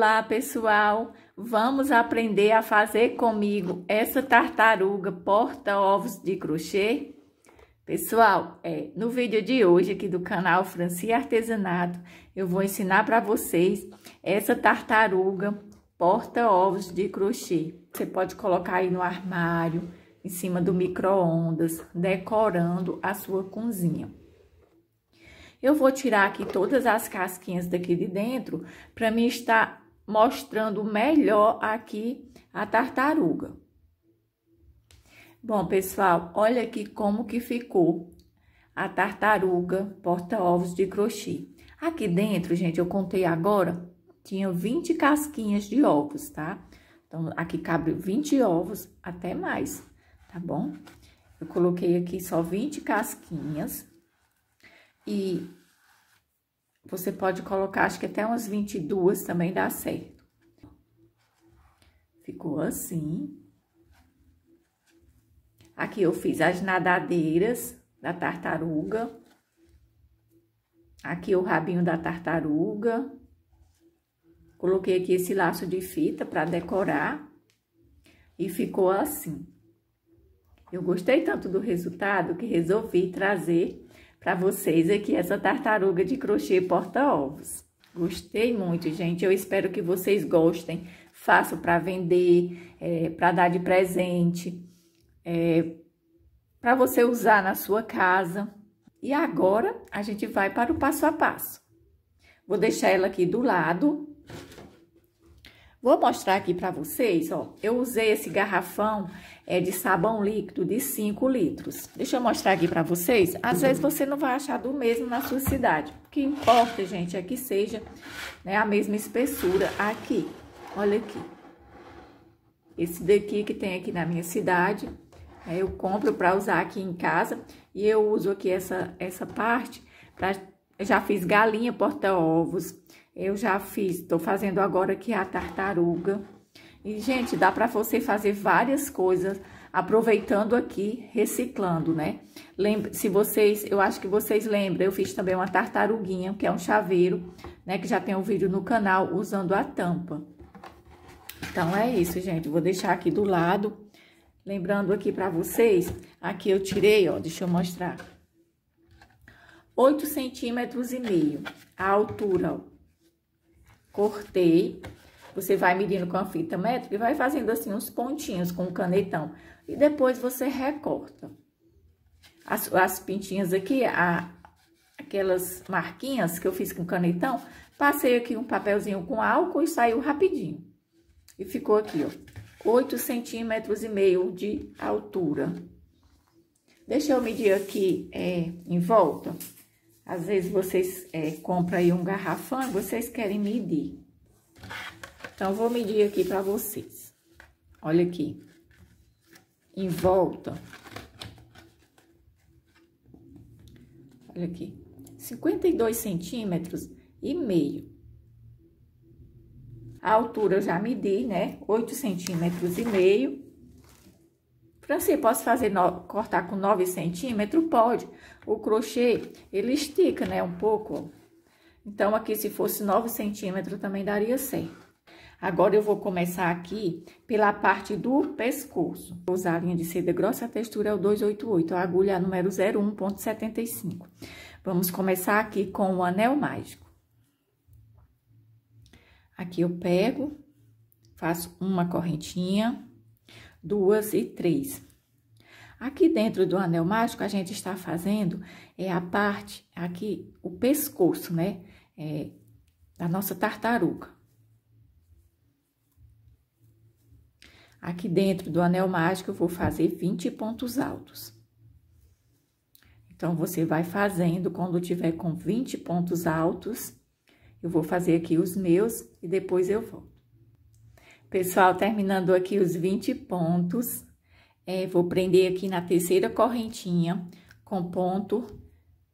Olá, pessoal! Vamos aprender a fazer comigo essa tartaruga porta-ovos de crochê? Pessoal, é, no vídeo de hoje aqui do canal Franci Artesanato, eu vou ensinar para vocês essa tartaruga porta-ovos de crochê. Você pode colocar aí no armário, em cima do micro-ondas, decorando a sua cozinha. Eu vou tirar aqui todas as casquinhas daqui de dentro para mim estar mostrando melhor aqui a tartaruga. Bom, pessoal, olha aqui como que ficou a tartaruga porta-ovos de crochê. Aqui dentro, gente, eu contei agora, tinha 20 casquinhas de ovos, tá? Então, aqui cabe 20 ovos, até mais, tá bom? Eu coloquei aqui só 20 casquinhas. E você pode colocar, acho que até umas 22 também dá certo. Ficou assim. Aqui eu fiz as nadadeiras da tartaruga. Aqui o rabinho da tartaruga. Coloquei aqui esse laço de fita para decorar. E ficou assim. Eu gostei tanto do resultado que resolvi trazer para vocês aqui essa tartaruga de crochê porta-ovos. Gostei muito, gente. Eu espero que vocês gostem. Faço para vender, é, para dar de presente, é, para você usar na sua casa. E agora a gente vai para o passo a passo. Vou deixar ela aqui do lado Vou mostrar aqui para vocês, ó. Eu usei esse garrafão é, de sabão líquido de 5 litros. Deixa eu mostrar aqui para vocês. Às vezes você não vai achar do mesmo na sua cidade. O que importa, gente, é que seja né, a mesma espessura aqui. Olha aqui. Esse daqui que tem aqui na minha cidade, é, eu compro para usar aqui em casa. E eu uso aqui essa, essa parte Já fiz galinha porta-ovos, eu já fiz, tô fazendo agora aqui é a tartaruga. E, gente, dá para você fazer várias coisas aproveitando aqui, reciclando, né? Lembra, se vocês, eu acho que vocês lembram, eu fiz também uma tartaruguinha, que é um chaveiro, né? Que já tem um vídeo no canal usando a tampa. Então, é isso, gente. Vou deixar aqui do lado. Lembrando aqui para vocês, aqui eu tirei, ó, deixa eu mostrar. 8 centímetros e meio a altura, ó cortei. Você vai medindo com a fita métrica e vai fazendo assim uns pontinhos com o canetão. E depois você recorta. As, as pintinhas aqui, a, aquelas marquinhas que eu fiz com canetão, passei aqui um papelzinho com álcool e saiu rapidinho. E ficou aqui, ó, 8 centímetros e meio de altura. Deixa eu medir aqui é, em volta. Às vezes vocês é, compram aí um garrafão e vocês querem medir. Então, vou medir aqui para vocês. Olha aqui. Em volta. Olha aqui. 52 centímetros e meio. A altura eu já medi, né? 8 centímetros e meio. você, posso fazer no... cortar com 9 centímetros? Pode o crochê, ele estica, né, um pouco. Então, aqui se fosse 9 centímetros também daria certo. Agora, eu vou começar aqui pela parte do pescoço. Vou usar a linha de seda grossa, a textura é o 288, a agulha número 01.75. Vamos começar aqui com o anel mágico. Aqui eu pego, faço uma correntinha, duas e três. Aqui dentro do anel mágico, a gente está fazendo é a parte, aqui, o pescoço, né? É, da nossa tartaruga. Aqui dentro do anel mágico, eu vou fazer 20 pontos altos. Então, você vai fazendo, quando tiver com 20 pontos altos, eu vou fazer aqui os meus e depois eu volto. Pessoal, terminando aqui os 20 pontos, é, vou prender aqui na terceira correntinha com ponto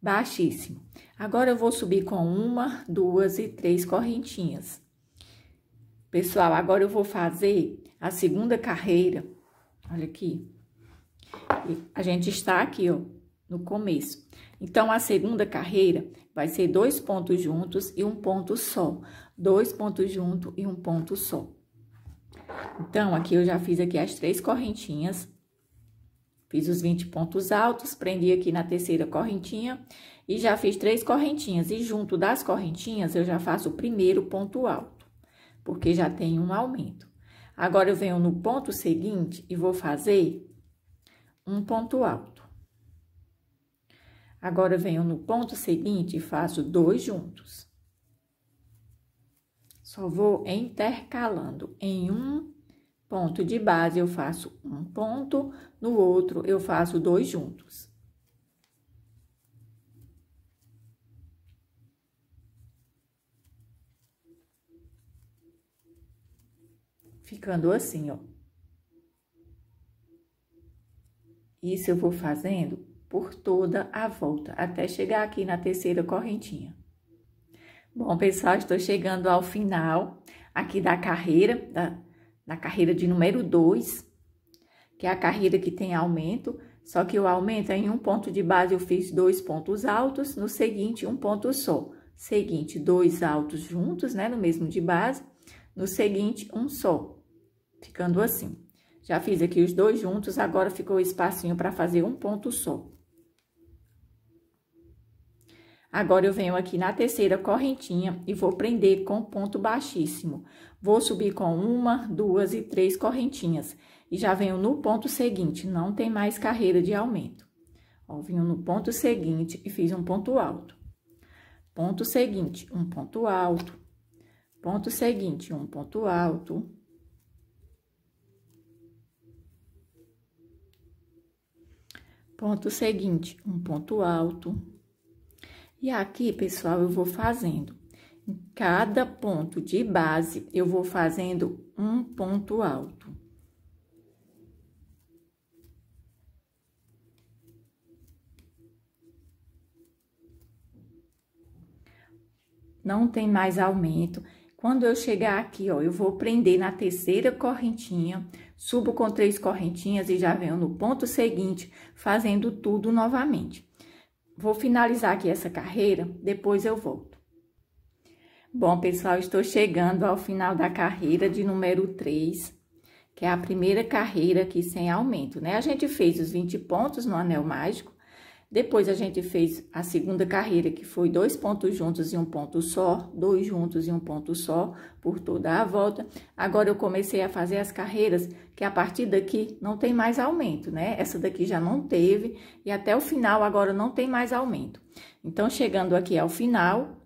baixíssimo. Agora, eu vou subir com uma, duas e três correntinhas. Pessoal, agora eu vou fazer a segunda carreira. Olha aqui. A gente está aqui, ó, no começo. Então, a segunda carreira vai ser dois pontos juntos e um ponto só. Dois pontos juntos e um ponto só. Então, aqui eu já fiz aqui as três correntinhas. Fiz os 20 pontos altos, prendi aqui na terceira correntinha e já fiz três correntinhas. E junto das correntinhas, eu já faço o primeiro ponto alto, porque já tem um aumento. Agora, eu venho no ponto seguinte e vou fazer um ponto alto. Agora, eu venho no ponto seguinte e faço dois juntos. Só vou intercalando. Em um ponto de base, eu faço um ponto, no outro eu faço dois juntos. Ficando assim, ó. Isso eu vou fazendo por toda a volta, até chegar aqui na terceira correntinha. Bom, pessoal, estou chegando ao final aqui da carreira, da, da carreira de número 2 que é a carreira que tem aumento, só que o aumento é em um ponto de base eu fiz dois pontos altos, no seguinte um ponto só. Seguinte, dois altos juntos, né, no mesmo de base, no seguinte um só, ficando assim. Já fiz aqui os dois juntos, agora ficou espacinho para fazer um ponto só. Agora, eu venho aqui na terceira correntinha e vou prender com ponto baixíssimo. Vou subir com uma, duas e três correntinhas e já venho no ponto seguinte, não tem mais carreira de aumento. Ó, venho no ponto seguinte e fiz um ponto alto. Ponto seguinte, um ponto alto. Ponto seguinte, um ponto alto. Ponto seguinte, um ponto alto. E aqui, pessoal, eu vou fazendo. Em cada ponto de base, eu vou fazendo um ponto alto. não tem mais aumento. Quando eu chegar aqui, ó, eu vou prender na terceira correntinha, subo com três correntinhas e já venho no ponto seguinte, fazendo tudo novamente. Vou finalizar aqui essa carreira, depois eu volto. Bom, pessoal, estou chegando ao final da carreira de número 3, que é a primeira carreira aqui sem aumento, né? A gente fez os 20 pontos no anel mágico, depois a gente fez a segunda carreira, que foi dois pontos juntos e um ponto só, dois juntos e um ponto só por toda a volta. Agora eu comecei a fazer as carreiras que a partir daqui não tem mais aumento, né? Essa daqui já não teve e até o final agora não tem mais aumento. Então, chegando aqui ao final,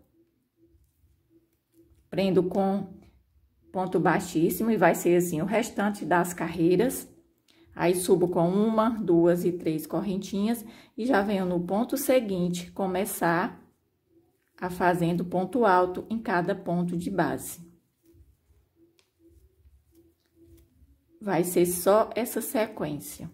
prendo com ponto baixíssimo e vai ser assim o restante das carreiras. Aí, subo com uma, duas e três correntinhas e já venho no ponto seguinte começar a fazendo ponto alto em cada ponto de base. Vai ser só essa sequência.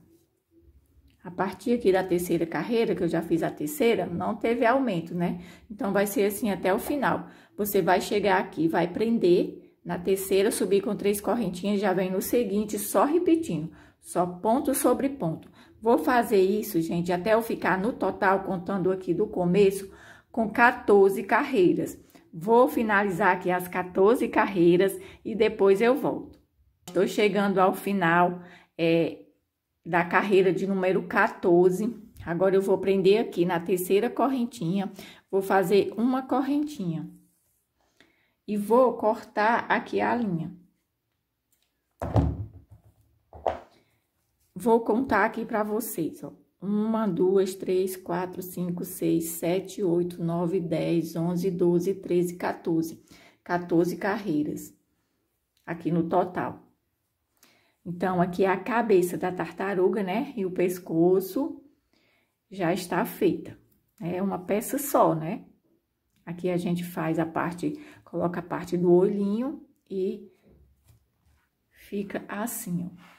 A partir aqui da terceira carreira, que eu já fiz a terceira, não teve aumento, né? Então, vai ser assim até o final. Você vai chegar aqui, vai prender, na terceira, subir com três correntinhas, já vem no seguinte, só repetindo. Só ponto sobre ponto. Vou fazer isso, gente, até eu ficar no total, contando aqui do começo, com 14 carreiras. Vou finalizar aqui as 14 carreiras e depois eu volto. Estou chegando ao final é, da carreira de número 14. Agora, eu vou prender aqui na terceira correntinha, vou fazer uma correntinha. E vou cortar aqui a linha. Vou contar aqui para vocês, ó. Uma, duas, três, quatro, cinco, seis, sete, oito, nove, dez, onze, doze, treze, 14. 14 carreiras aqui no total. Então, aqui é a cabeça da tartaruga, né? E o pescoço já está feita. É uma peça só, né? Aqui a gente faz a parte, coloca a parte do olhinho e fica assim, ó.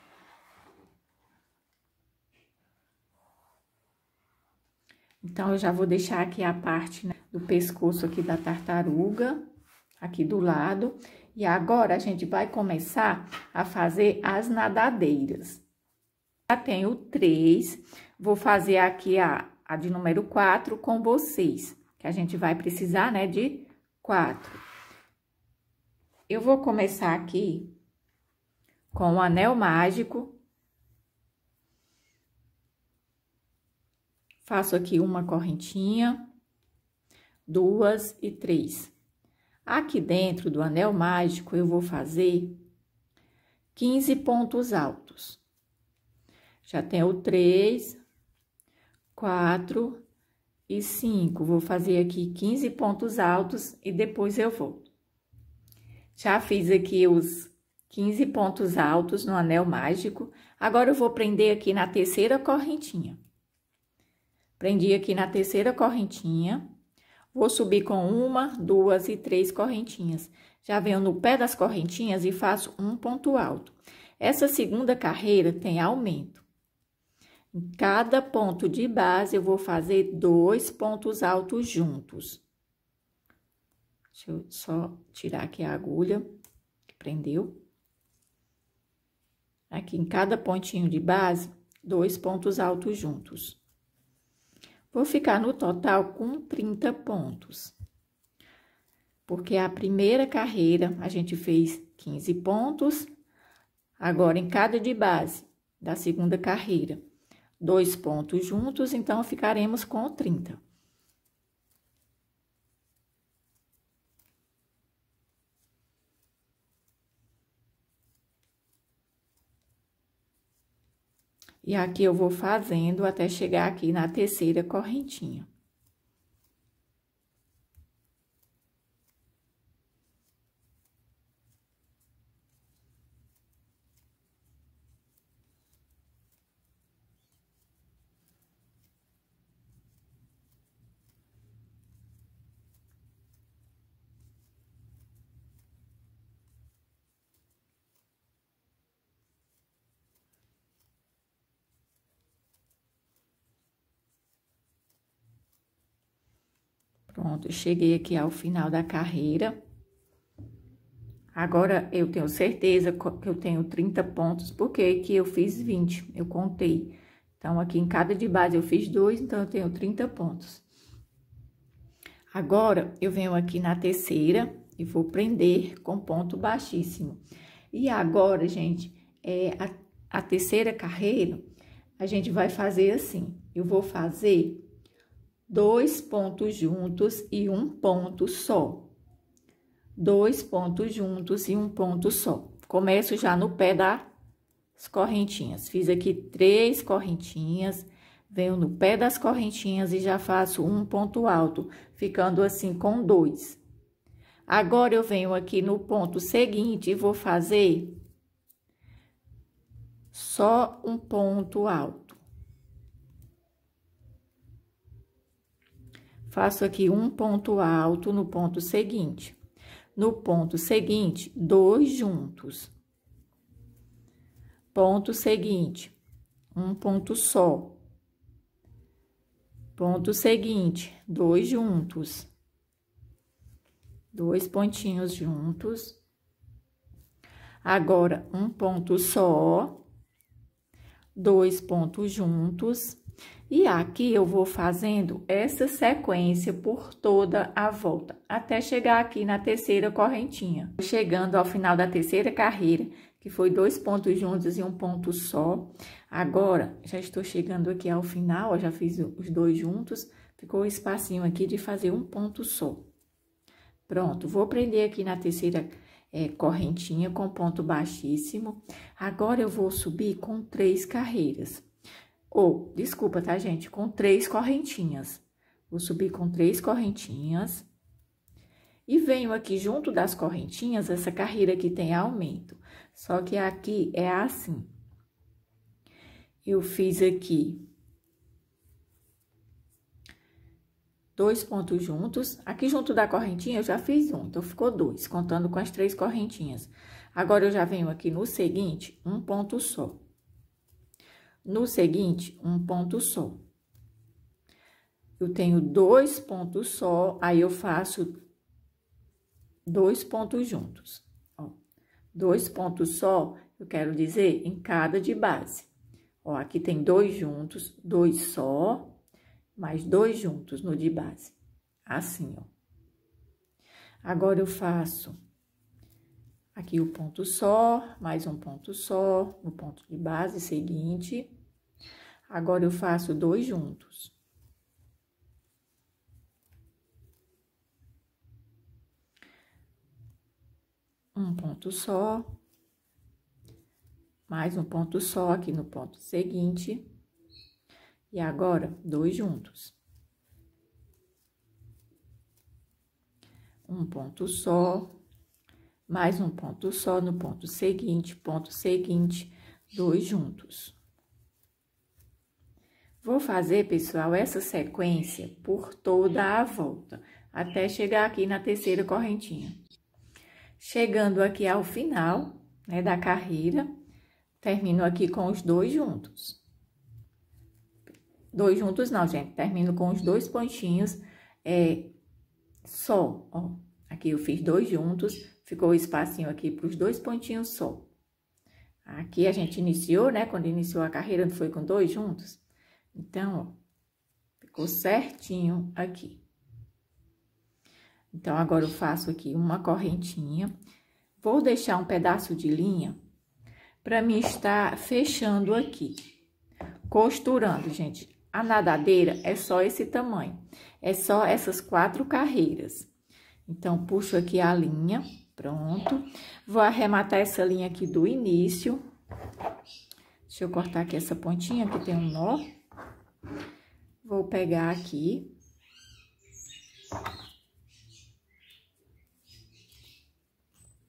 Então, eu já vou deixar aqui a parte né, do pescoço aqui da tartaruga, aqui do lado. E agora, a gente vai começar a fazer as nadadeiras. Já tenho três, vou fazer aqui a, a de número quatro com vocês, que a gente vai precisar, né, de quatro. Eu vou começar aqui com o anel mágico, Faço aqui uma correntinha, duas e três. Aqui dentro do anel mágico, eu vou fazer 15 pontos altos. Já tenho três, quatro e cinco. Vou fazer aqui 15 pontos altos e depois eu volto. Já fiz aqui os 15 pontos altos no anel mágico. Agora, eu vou prender aqui na terceira correntinha. Prendi aqui na terceira correntinha, vou subir com uma, duas e três correntinhas. Já venho no pé das correntinhas e faço um ponto alto. Essa segunda carreira tem aumento. Em cada ponto de base, eu vou fazer dois pontos altos juntos. Deixa eu só tirar aqui a agulha que prendeu. Aqui em cada pontinho de base, dois pontos altos juntos. Vou ficar no total com 30 pontos. Porque a primeira carreira a gente fez 15 pontos, agora em cada de base da segunda carreira, dois pontos juntos, então ficaremos com 30. E aqui eu vou fazendo até chegar aqui na terceira correntinha. pronto, cheguei aqui ao final da carreira. Agora eu tenho certeza que eu tenho 30 pontos, porque que eu fiz 20, eu contei. Então, aqui em cada de base eu fiz dois, então eu tenho 30 pontos. Agora, eu venho aqui na terceira e vou prender com ponto baixíssimo. E agora, gente, é a, a terceira carreira, a gente vai fazer assim. Eu vou fazer dois pontos juntos e um ponto só. Dois pontos juntos e um ponto só. Começo já no pé das correntinhas. Fiz aqui três correntinhas, venho no pé das correntinhas e já faço um ponto alto, ficando assim com dois. Agora, eu venho aqui no ponto seguinte e vou fazer só um ponto alto. Faço aqui um ponto alto no ponto seguinte. No ponto seguinte, dois juntos. Ponto seguinte, um ponto só. Ponto seguinte, dois juntos. Dois pontinhos juntos. Agora, um ponto só. Dois pontos juntos e aqui eu vou fazendo essa sequência por toda a volta, até chegar aqui na terceira correntinha. Chegando ao final da terceira carreira, que foi dois pontos juntos e um ponto só. Agora, já estou chegando aqui ao final, ó, já fiz os dois juntos, ficou o espacinho aqui de fazer um ponto só. Pronto, vou prender aqui na terceira é, correntinha com ponto baixíssimo. Agora, eu vou subir com três carreiras. Ou, desculpa, tá, gente? Com três correntinhas. Vou subir com três correntinhas. E venho aqui junto das correntinhas, essa carreira que tem aumento. Só que aqui é assim. Eu fiz aqui dois pontos juntos. Aqui junto da correntinha eu já fiz um, então ficou dois, contando com as três correntinhas. Agora eu já venho aqui no seguinte, um ponto só. No seguinte, um ponto só. Eu tenho dois pontos só, aí eu faço dois pontos juntos. Ó, dois pontos só, eu quero dizer em cada de base. Ó, aqui tem dois juntos, dois só, mais dois juntos no de base. Assim, ó. Agora eu faço aqui o ponto só, mais um ponto só, no ponto de base seguinte. Agora eu faço dois juntos. Um ponto só, mais um ponto só aqui no ponto seguinte. E agora, dois juntos. Um ponto só, mais um ponto só no ponto seguinte, ponto seguinte, dois juntos. Vou fazer, pessoal, essa sequência por toda a volta, até chegar aqui na terceira correntinha. Chegando aqui ao final, né, da carreira, termino aqui com os dois juntos. Dois juntos não, gente, termino com os dois pontinhos é, só, ó. Aqui eu fiz dois juntos, ficou o espacinho aqui para os dois pontinhos só. Aqui a gente iniciou, né, quando iniciou a carreira, não foi com dois juntos? Então, ó, ficou certinho aqui. Então, agora eu faço aqui uma correntinha. Vou deixar um pedaço de linha para mim estar fechando aqui. Costurando, gente. A nadadeira é só esse tamanho. É só essas quatro carreiras. Então, puxo aqui a linha, pronto. Vou arrematar essa linha aqui do início. Deixa eu cortar aqui essa pontinha que tem um nó. Vou pegar aqui.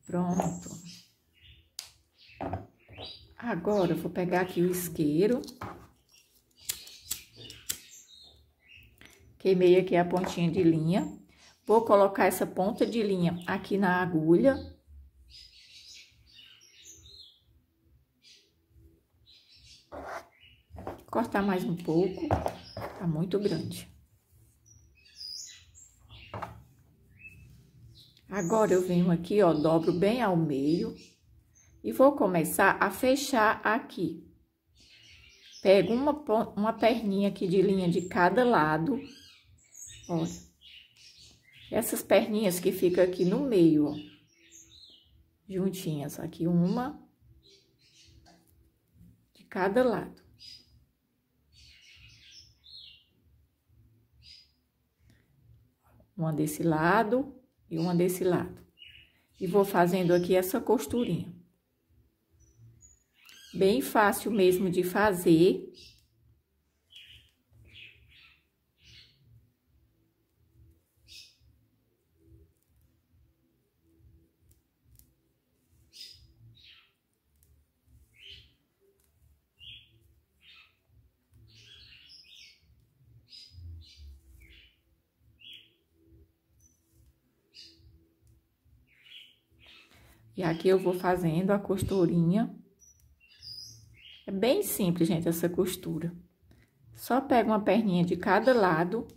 Pronto. Agora, eu vou pegar aqui o isqueiro. Queimei aqui a pontinha de linha. Vou colocar essa ponta de linha aqui na agulha cortar mais um pouco, tá muito grande. Agora, eu venho aqui, ó, dobro bem ao meio e vou começar a fechar aqui. Pego uma, uma perninha aqui de linha de cada lado, ó. Essas perninhas que ficam aqui no meio, ó, juntinhas, aqui uma de cada lado. Uma desse lado e uma desse lado. E vou fazendo aqui essa costurinha. Bem fácil mesmo de fazer. E aqui eu vou fazendo a costurinha. É bem simples, gente, essa costura. Só pega uma perninha de cada lado.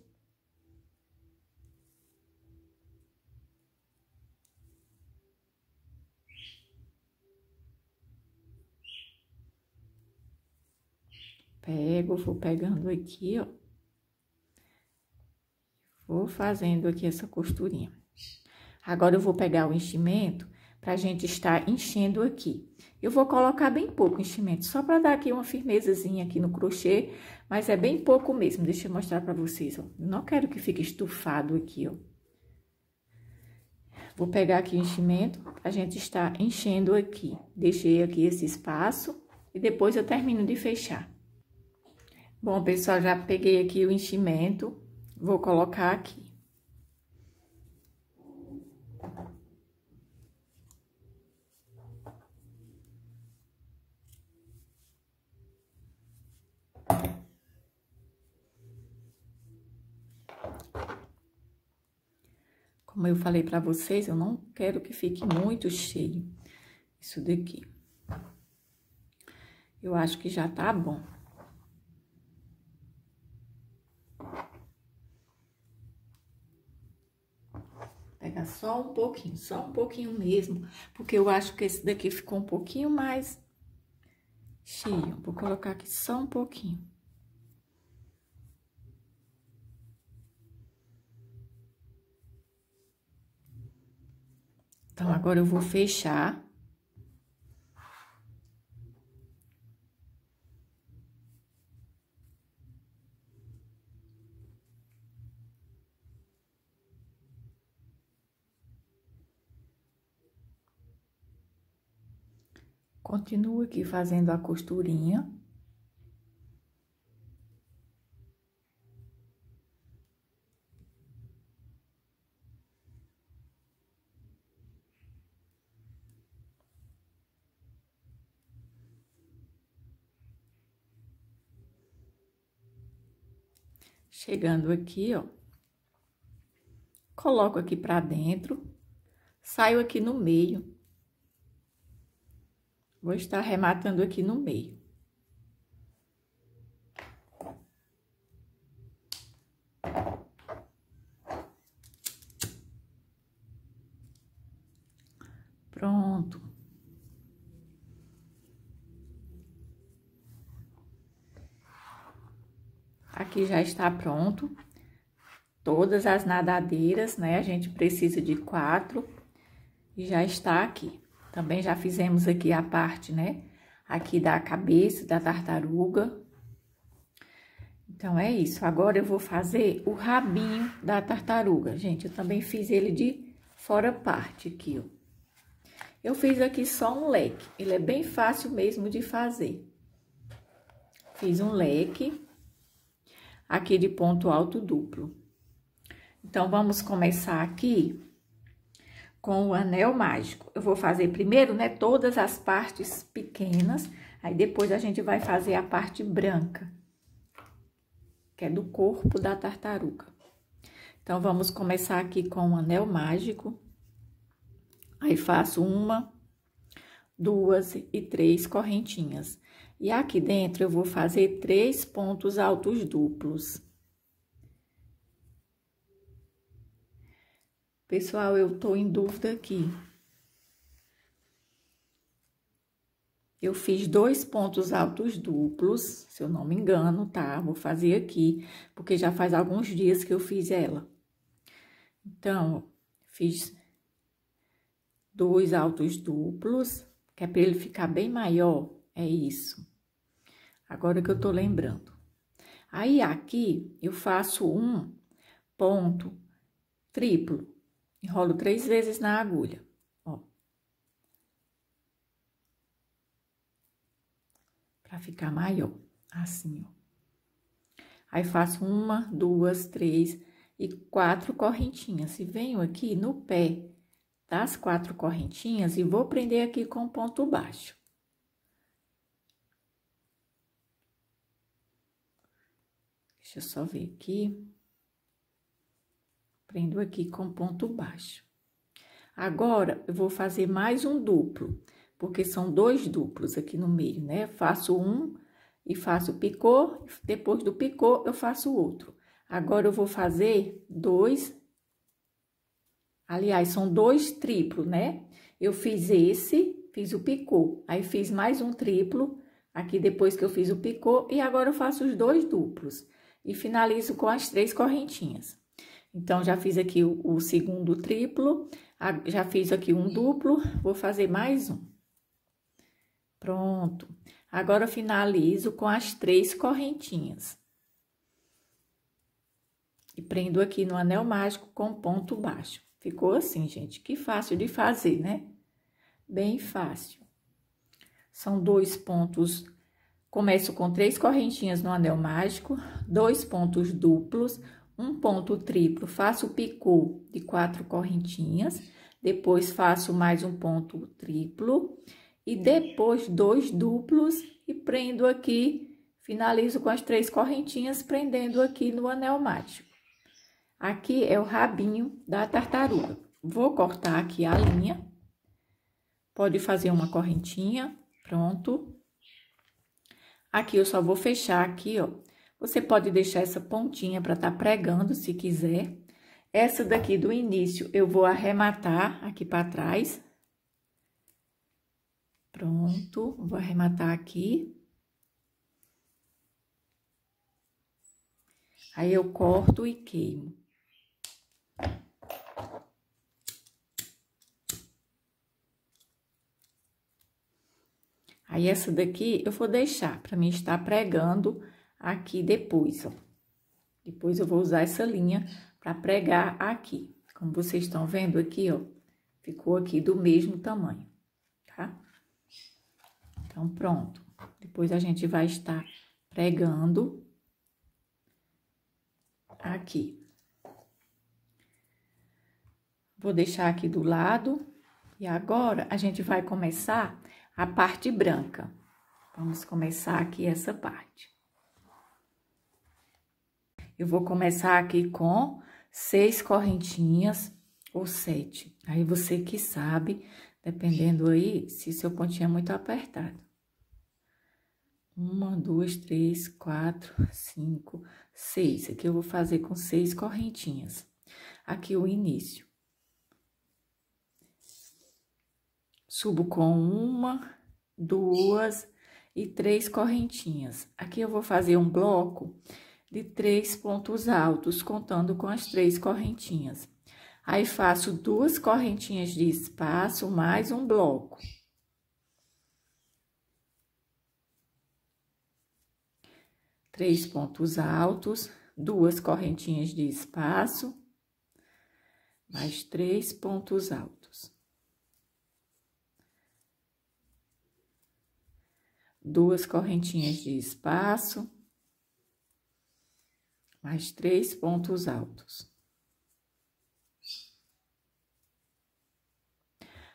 Pego, vou pegando aqui, ó. Vou fazendo aqui essa costurinha. Agora, eu vou pegar o enchimento para a gente estar enchendo aqui. Eu vou colocar bem pouco enchimento, só para dar aqui uma firmezazinha aqui no crochê, mas é bem pouco mesmo. Deixa eu mostrar para vocês, ó. Não quero que fique estufado aqui, ó. Vou pegar aqui o enchimento, a gente está enchendo aqui. Deixei aqui esse espaço e depois eu termino de fechar. Bom, pessoal, já peguei aqui o enchimento, vou colocar aqui. Como eu falei para vocês, eu não quero que fique muito cheio isso daqui. Eu acho que já tá bom. Pegar só um pouquinho, só um pouquinho mesmo, porque eu acho que esse daqui ficou um pouquinho mais cheio. Vou colocar aqui só um pouquinho. Então, agora eu vou fechar. Continuo aqui fazendo a costurinha. Chegando aqui, ó, coloco aqui para dentro, saio aqui no meio. Vou estar rematando aqui no meio. Pronto. Aqui já está pronto. Todas as nadadeiras, né? A gente precisa de quatro e já está aqui. Também já fizemos aqui a parte, né? Aqui da cabeça da tartaruga. Então, é isso. Agora eu vou fazer o rabinho da tartaruga. Gente, eu também fiz ele de fora parte aqui, ó. Eu fiz aqui só um leque. Ele é bem fácil mesmo de fazer. Fiz um leque aqui de ponto alto duplo. Então, vamos começar aqui com o anel mágico. Eu vou fazer primeiro, né, todas as partes pequenas, aí depois a gente vai fazer a parte branca, que é do corpo da tartaruga. Então, vamos começar aqui com o anel mágico. Aí, faço uma, duas e três correntinhas. E aqui dentro eu vou fazer três pontos altos duplos. Pessoal, eu tô em dúvida aqui. Eu fiz dois pontos altos duplos, se eu não me engano, tá? Vou fazer aqui, porque já faz alguns dias que eu fiz ela. Então, fiz dois altos duplos, que é para ele ficar bem maior, é isso agora que eu tô lembrando. Aí aqui eu faço um ponto triplo, enrolo três vezes na agulha, ó. Pra ficar maior, assim, ó. Aí faço uma, duas, três e quatro correntinhas. E venho aqui no pé das quatro correntinhas e vou prender aqui com ponto baixo. Deixa eu só ver aqui. Prendo aqui com ponto baixo. Agora, eu vou fazer mais um duplo, porque são dois duplos aqui no meio, né? Faço um e faço picô, depois do picô eu faço outro. Agora, eu vou fazer dois, aliás, são dois triplos, né? Eu fiz esse, fiz o picô, aí fiz mais um triplo, aqui depois que eu fiz o picô, e agora eu faço os dois duplos e finalizo com as três correntinhas. Então, já fiz aqui o, o segundo triplo, já fiz aqui um duplo, vou fazer mais um. Pronto. Agora, finalizo com as três correntinhas. E prendo aqui no anel mágico com ponto baixo. Ficou assim, gente, que fácil de fazer, né? Bem fácil. São dois pontos Começo com três correntinhas no anel mágico, dois pontos duplos, um ponto triplo, faço o picô de quatro correntinhas, depois faço mais um ponto triplo e depois dois duplos e prendo aqui, finalizo com as três correntinhas prendendo aqui no anel mágico. Aqui é o rabinho da tartaruga. Vou cortar aqui a linha. Pode fazer uma correntinha, pronto. Aqui eu só vou fechar aqui, ó. Você pode deixar essa pontinha para estar tá pregando, se quiser. Essa daqui do início eu vou arrematar aqui para trás. Pronto, vou arrematar aqui. Aí eu corto e queimo. Aí, essa daqui eu vou deixar para mim estar pregando aqui depois, ó. Depois eu vou usar essa linha para pregar aqui. Como vocês estão vendo aqui, ó, ficou aqui do mesmo tamanho, tá? Então, pronto. Depois a gente vai estar pregando aqui. Vou deixar aqui do lado. E agora, a gente vai começar a parte branca. Vamos começar aqui essa parte. Eu vou começar aqui com seis correntinhas ou sete. Aí você que sabe, dependendo aí, se seu pontinho é muito apertado. Uma, duas, três, quatro, cinco, seis. Aqui eu vou fazer com seis correntinhas. Aqui o início. Subo com uma, duas e três correntinhas. Aqui eu vou fazer um bloco de três pontos altos, contando com as três correntinhas. Aí, faço duas correntinhas de espaço, mais um bloco. Três pontos altos, duas correntinhas de espaço, mais três pontos altos. duas correntinhas de espaço, mais três pontos altos.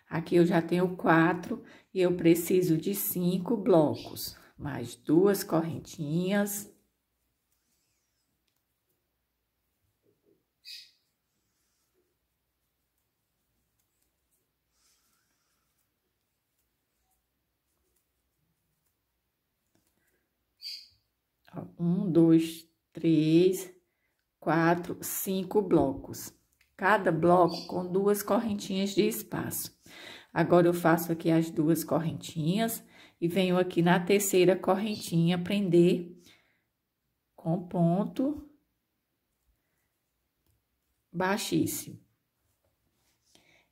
Aqui eu já tenho quatro e eu preciso de cinco blocos, mais duas correntinhas, Um, dois, três, quatro, cinco blocos. Cada bloco com duas correntinhas de espaço. Agora, eu faço aqui as duas correntinhas e venho aqui na terceira correntinha prender com ponto baixíssimo.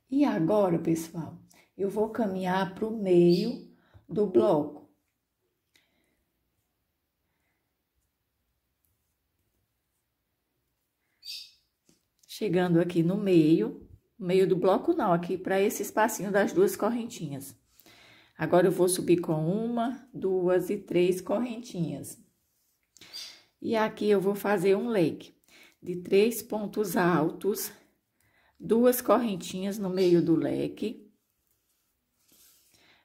E agora, pessoal, eu vou caminhar para o meio do bloco. chegando aqui no meio, meio do bloco não, aqui para esse espacinho das duas correntinhas. Agora, eu vou subir com uma, duas e três correntinhas. E aqui, eu vou fazer um leque de três pontos altos, duas correntinhas no meio do leque,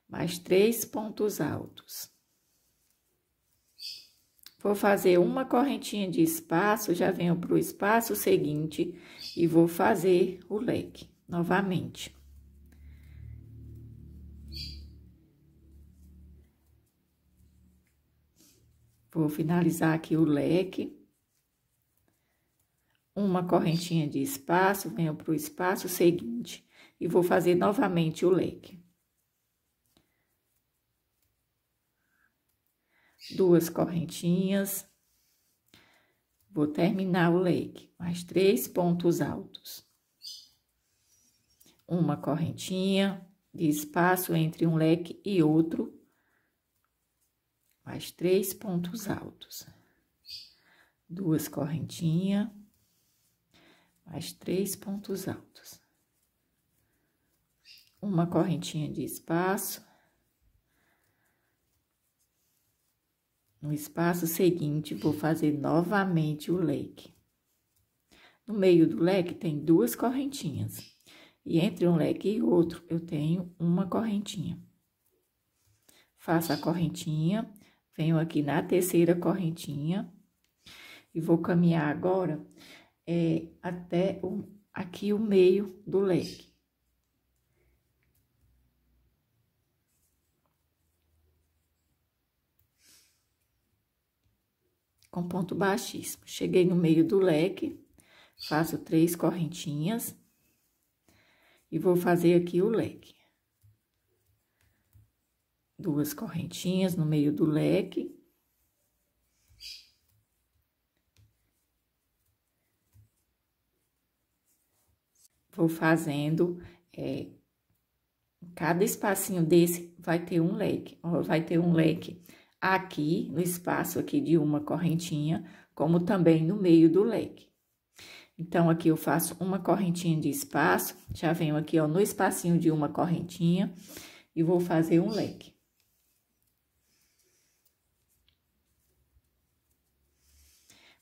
mais três pontos altos. Vou fazer uma correntinha de espaço, já venho para o espaço seguinte e vou fazer o leque novamente. Vou finalizar aqui o leque. Uma correntinha de espaço, venho para o espaço seguinte e vou fazer novamente o leque. duas correntinhas. Vou terminar o leque, mais três pontos altos. Uma correntinha de espaço entre um leque e outro, mais três pontos altos. Duas correntinhas, mais três pontos altos. Uma correntinha de espaço, No espaço seguinte, vou fazer novamente o leque. No meio do leque tem duas correntinhas. E entre um leque e outro, eu tenho uma correntinha. Faço a correntinha, venho aqui na terceira correntinha e vou caminhar agora é, até o, aqui o meio do leque. com ponto baixíssimo. Cheguei no meio do leque, faço três correntinhas e vou fazer aqui o leque. Duas correntinhas no meio do leque. Vou fazendo é, cada espacinho desse vai ter um leque, ó, vai ter um leque aqui no espaço aqui de uma correntinha, como também no meio do leque. Então, aqui eu faço uma correntinha de espaço, já venho aqui, ó, no espacinho de uma correntinha e vou fazer um leque.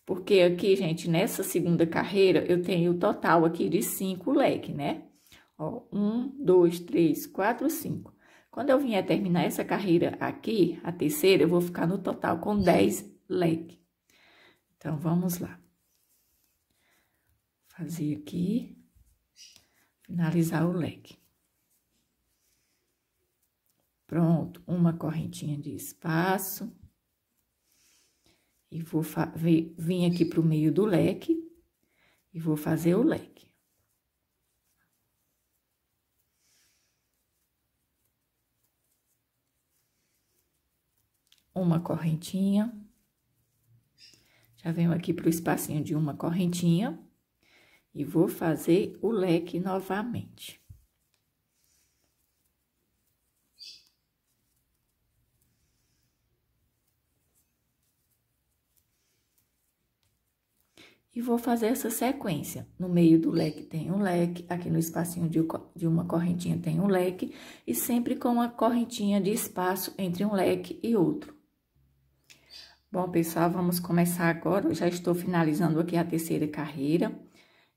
Porque aqui, gente, nessa segunda carreira, eu tenho o total aqui de cinco leques, né? Ó, um, dois, três, quatro, cinco. Quando eu vier terminar essa carreira aqui, a terceira, eu vou ficar no total com 10 leques. Então, vamos lá. Fazer aqui, finalizar o leque. Pronto, uma correntinha de espaço. E vou vir aqui pro meio do leque e vou fazer o leque. uma correntinha. Já venho aqui para o espacinho de uma correntinha e vou fazer o leque novamente. E vou fazer essa sequência. No meio do leque tem um leque, aqui no espacinho de uma correntinha tem um leque, e sempre com uma correntinha de espaço entre um leque e outro. Bom, pessoal, vamos começar agora. Eu já estou finalizando aqui a terceira carreira,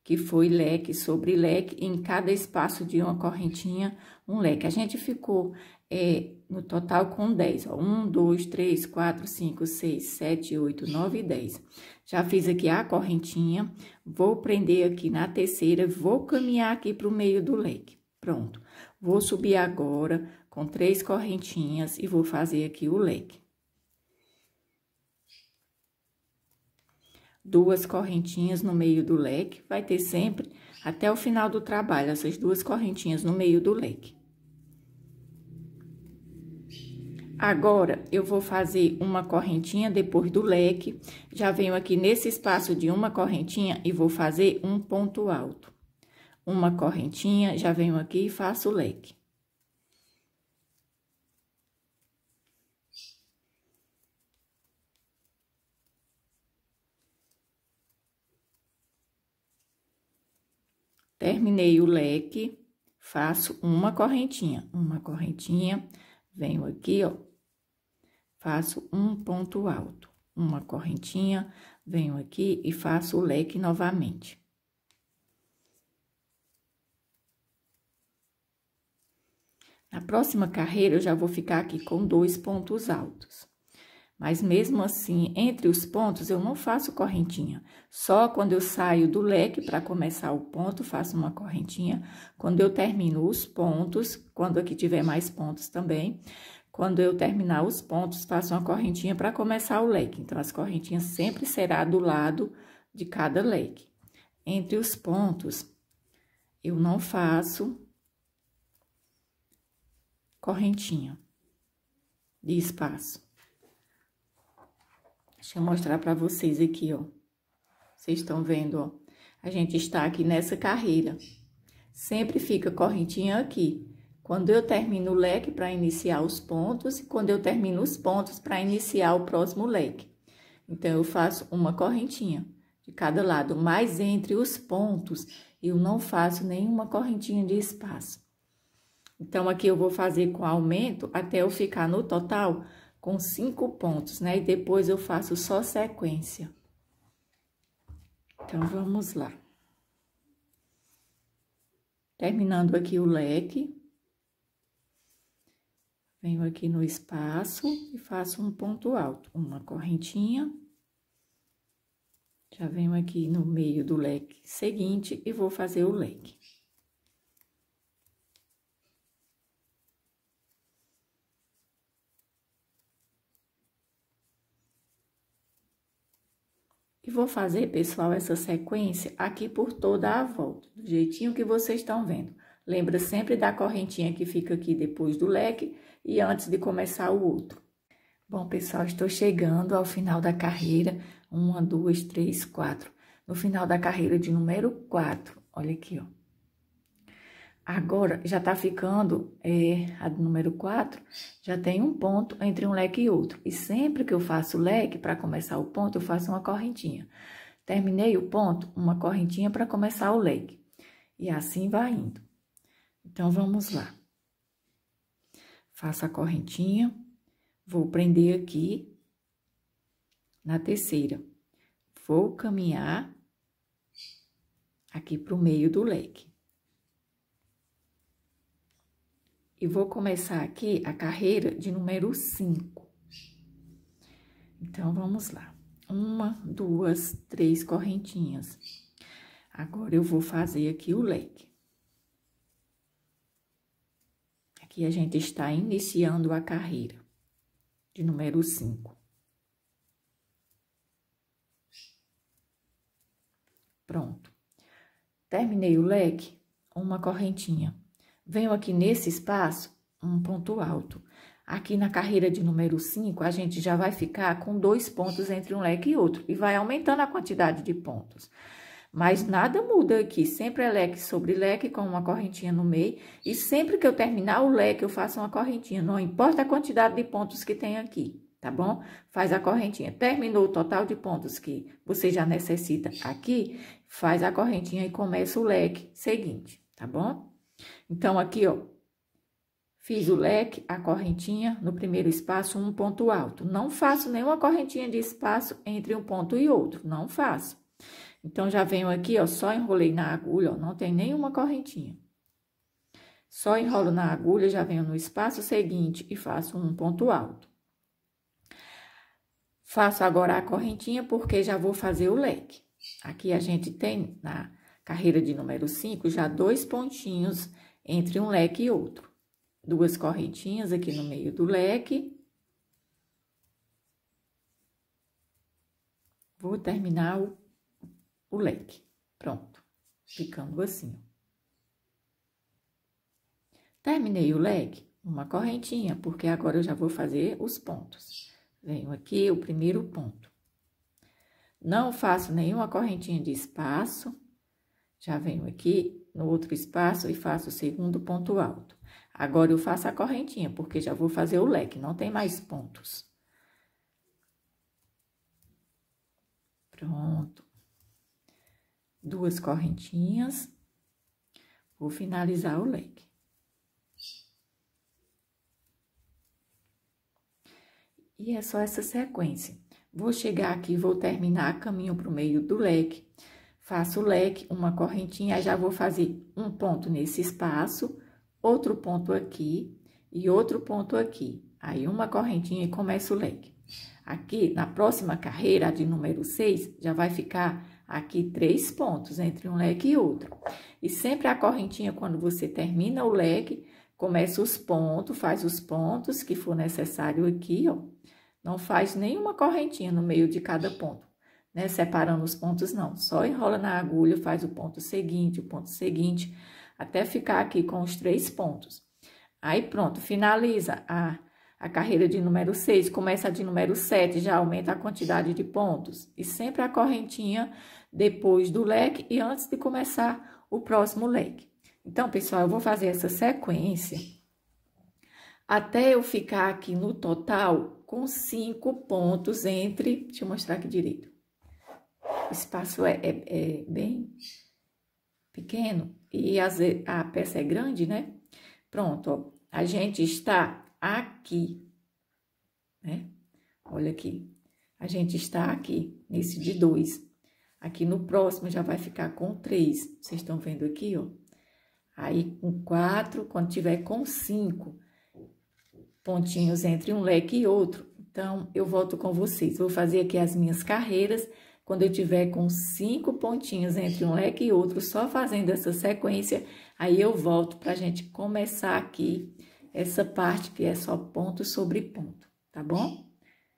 que foi leque sobre leque, em cada espaço de uma correntinha, um leque. A gente ficou é, no total com 10, ó, 1, 2, 3, 4, 5, 6, 7, 8, 9 10. Já fiz aqui a correntinha, vou prender aqui na terceira, vou caminhar aqui para o meio do leque. Pronto. Vou subir agora com três correntinhas e vou fazer aqui o leque. duas correntinhas no meio do leque, vai ter sempre até o final do trabalho, essas duas correntinhas no meio do leque. Agora, eu vou fazer uma correntinha depois do leque, já venho aqui nesse espaço de uma correntinha e vou fazer um ponto alto. Uma correntinha, já venho aqui e faço o leque. Terminei o leque, faço uma correntinha, uma correntinha, venho aqui, ó, faço um ponto alto, uma correntinha, venho aqui e faço o leque novamente. Na próxima carreira, eu já vou ficar aqui com dois pontos altos. Mas mesmo assim, entre os pontos, eu não faço correntinha. Só quando eu saio do leque para começar o ponto, faço uma correntinha. Quando eu termino os pontos, quando aqui tiver mais pontos também, quando eu terminar os pontos, faço uma correntinha para começar o leque. Então, as correntinhas sempre será do lado de cada leque. Entre os pontos, eu não faço correntinha de espaço. Deixa eu mostrar para vocês aqui, ó. Vocês estão vendo, ó. A gente está aqui nessa carreira. Sempre fica correntinha aqui. Quando eu termino o leque para iniciar os pontos e quando eu termino os pontos para iniciar o próximo leque. Então, eu faço uma correntinha de cada lado, mas entre os pontos eu não faço nenhuma correntinha de espaço. Então, aqui eu vou fazer com aumento até eu ficar no total com cinco pontos, né? E depois eu faço só sequência. Então, vamos lá. Terminando aqui o leque. Venho aqui no espaço e faço um ponto alto. Uma correntinha. Já venho aqui no meio do leque seguinte e vou fazer o leque. E vou fazer, pessoal, essa sequência aqui por toda a volta, do jeitinho que vocês estão vendo. Lembra sempre da correntinha que fica aqui depois do leque e antes de começar o outro. Bom, pessoal, estou chegando ao final da carreira. Uma, duas, três, quatro. No final da carreira de número quatro, olha aqui, ó. Agora, já está ficando é, a número 4, já tem um ponto entre um leque e outro. E sempre que eu faço leque, para começar o ponto, eu faço uma correntinha. Terminei o ponto, uma correntinha para começar o leque. E assim vai indo. Então, vamos lá. Faço a correntinha, vou prender aqui na terceira. Vou caminhar aqui para o meio do leque. E vou começar aqui a carreira de número 5. Então, vamos lá. Uma, duas, três correntinhas. Agora, eu vou fazer aqui o leque. Aqui a gente está iniciando a carreira de número 5. Pronto. Terminei o leque, uma correntinha. Venho aqui nesse espaço, um ponto alto. Aqui na carreira de número 5, a gente já vai ficar com dois pontos entre um leque e outro, e vai aumentando a quantidade de pontos. Mas nada muda aqui, sempre é leque sobre leque, com uma correntinha no meio, e sempre que eu terminar o leque, eu faço uma correntinha, não importa a quantidade de pontos que tem aqui, tá bom? Faz a correntinha. Terminou o total de pontos que você já necessita aqui, faz a correntinha e começa o leque seguinte, tá bom? Então, aqui, ó, fiz o leque, a correntinha, no primeiro espaço, um ponto alto. Não faço nenhuma correntinha de espaço entre um ponto e outro, não faço. Então, já venho aqui, ó, só enrolei na agulha, ó, não tem nenhuma correntinha. Só enrolo na agulha, já venho no espaço seguinte e faço um ponto alto. Faço agora a correntinha porque já vou fazer o leque. Aqui a gente tem na carreira de número 5 já dois pontinhos entre um leque e outro. Duas correntinhas aqui no meio do leque. Vou terminar o, o leque. Pronto. Ficando assim. Terminei o leque, uma correntinha, porque agora eu já vou fazer os pontos. Venho aqui, o primeiro ponto. Não faço nenhuma correntinha de espaço. Já venho aqui no outro espaço e faço o segundo ponto alto. Agora eu faço a correntinha, porque já vou fazer o leque, não tem mais pontos. Pronto. Duas correntinhas. Vou finalizar o leque. E é só essa sequência. Vou chegar aqui, vou terminar caminho para o meio do leque. Faço o leque, uma correntinha, já vou fazer um ponto nesse espaço, outro ponto aqui e outro ponto aqui. Aí, uma correntinha e começo o leque. Aqui, na próxima carreira, a de número 6, já vai ficar aqui três pontos entre um leque e outro. E sempre a correntinha, quando você termina o leque, começa os pontos, faz os pontos que for necessário aqui, ó. Não faz nenhuma correntinha no meio de cada ponto né? Separando os pontos, não. Só enrola na agulha, faz o ponto seguinte, o ponto seguinte, até ficar aqui com os três pontos. Aí, pronto, finaliza a, a carreira de número 6, começa a de número 7, já aumenta a quantidade de pontos. E sempre a correntinha depois do leque e antes de começar o próximo leque. Então, pessoal, eu vou fazer essa sequência até eu ficar aqui no total com cinco pontos entre... Deixa eu mostrar aqui direito o espaço é, é, é bem pequeno e as, a peça é grande, né? Pronto, ó, a gente está aqui, né? Olha aqui, a gente está aqui, nesse de dois. Aqui no próximo já vai ficar com três. Vocês estão vendo aqui, ó? Aí com quatro, quando tiver com cinco pontinhos entre um leque e outro. Então, eu volto com vocês. Vou fazer aqui as minhas carreiras quando eu tiver com cinco pontinhos entre um leque e outro, só fazendo essa sequência, aí eu volto para a gente começar aqui essa parte que é só ponto sobre ponto, tá bom?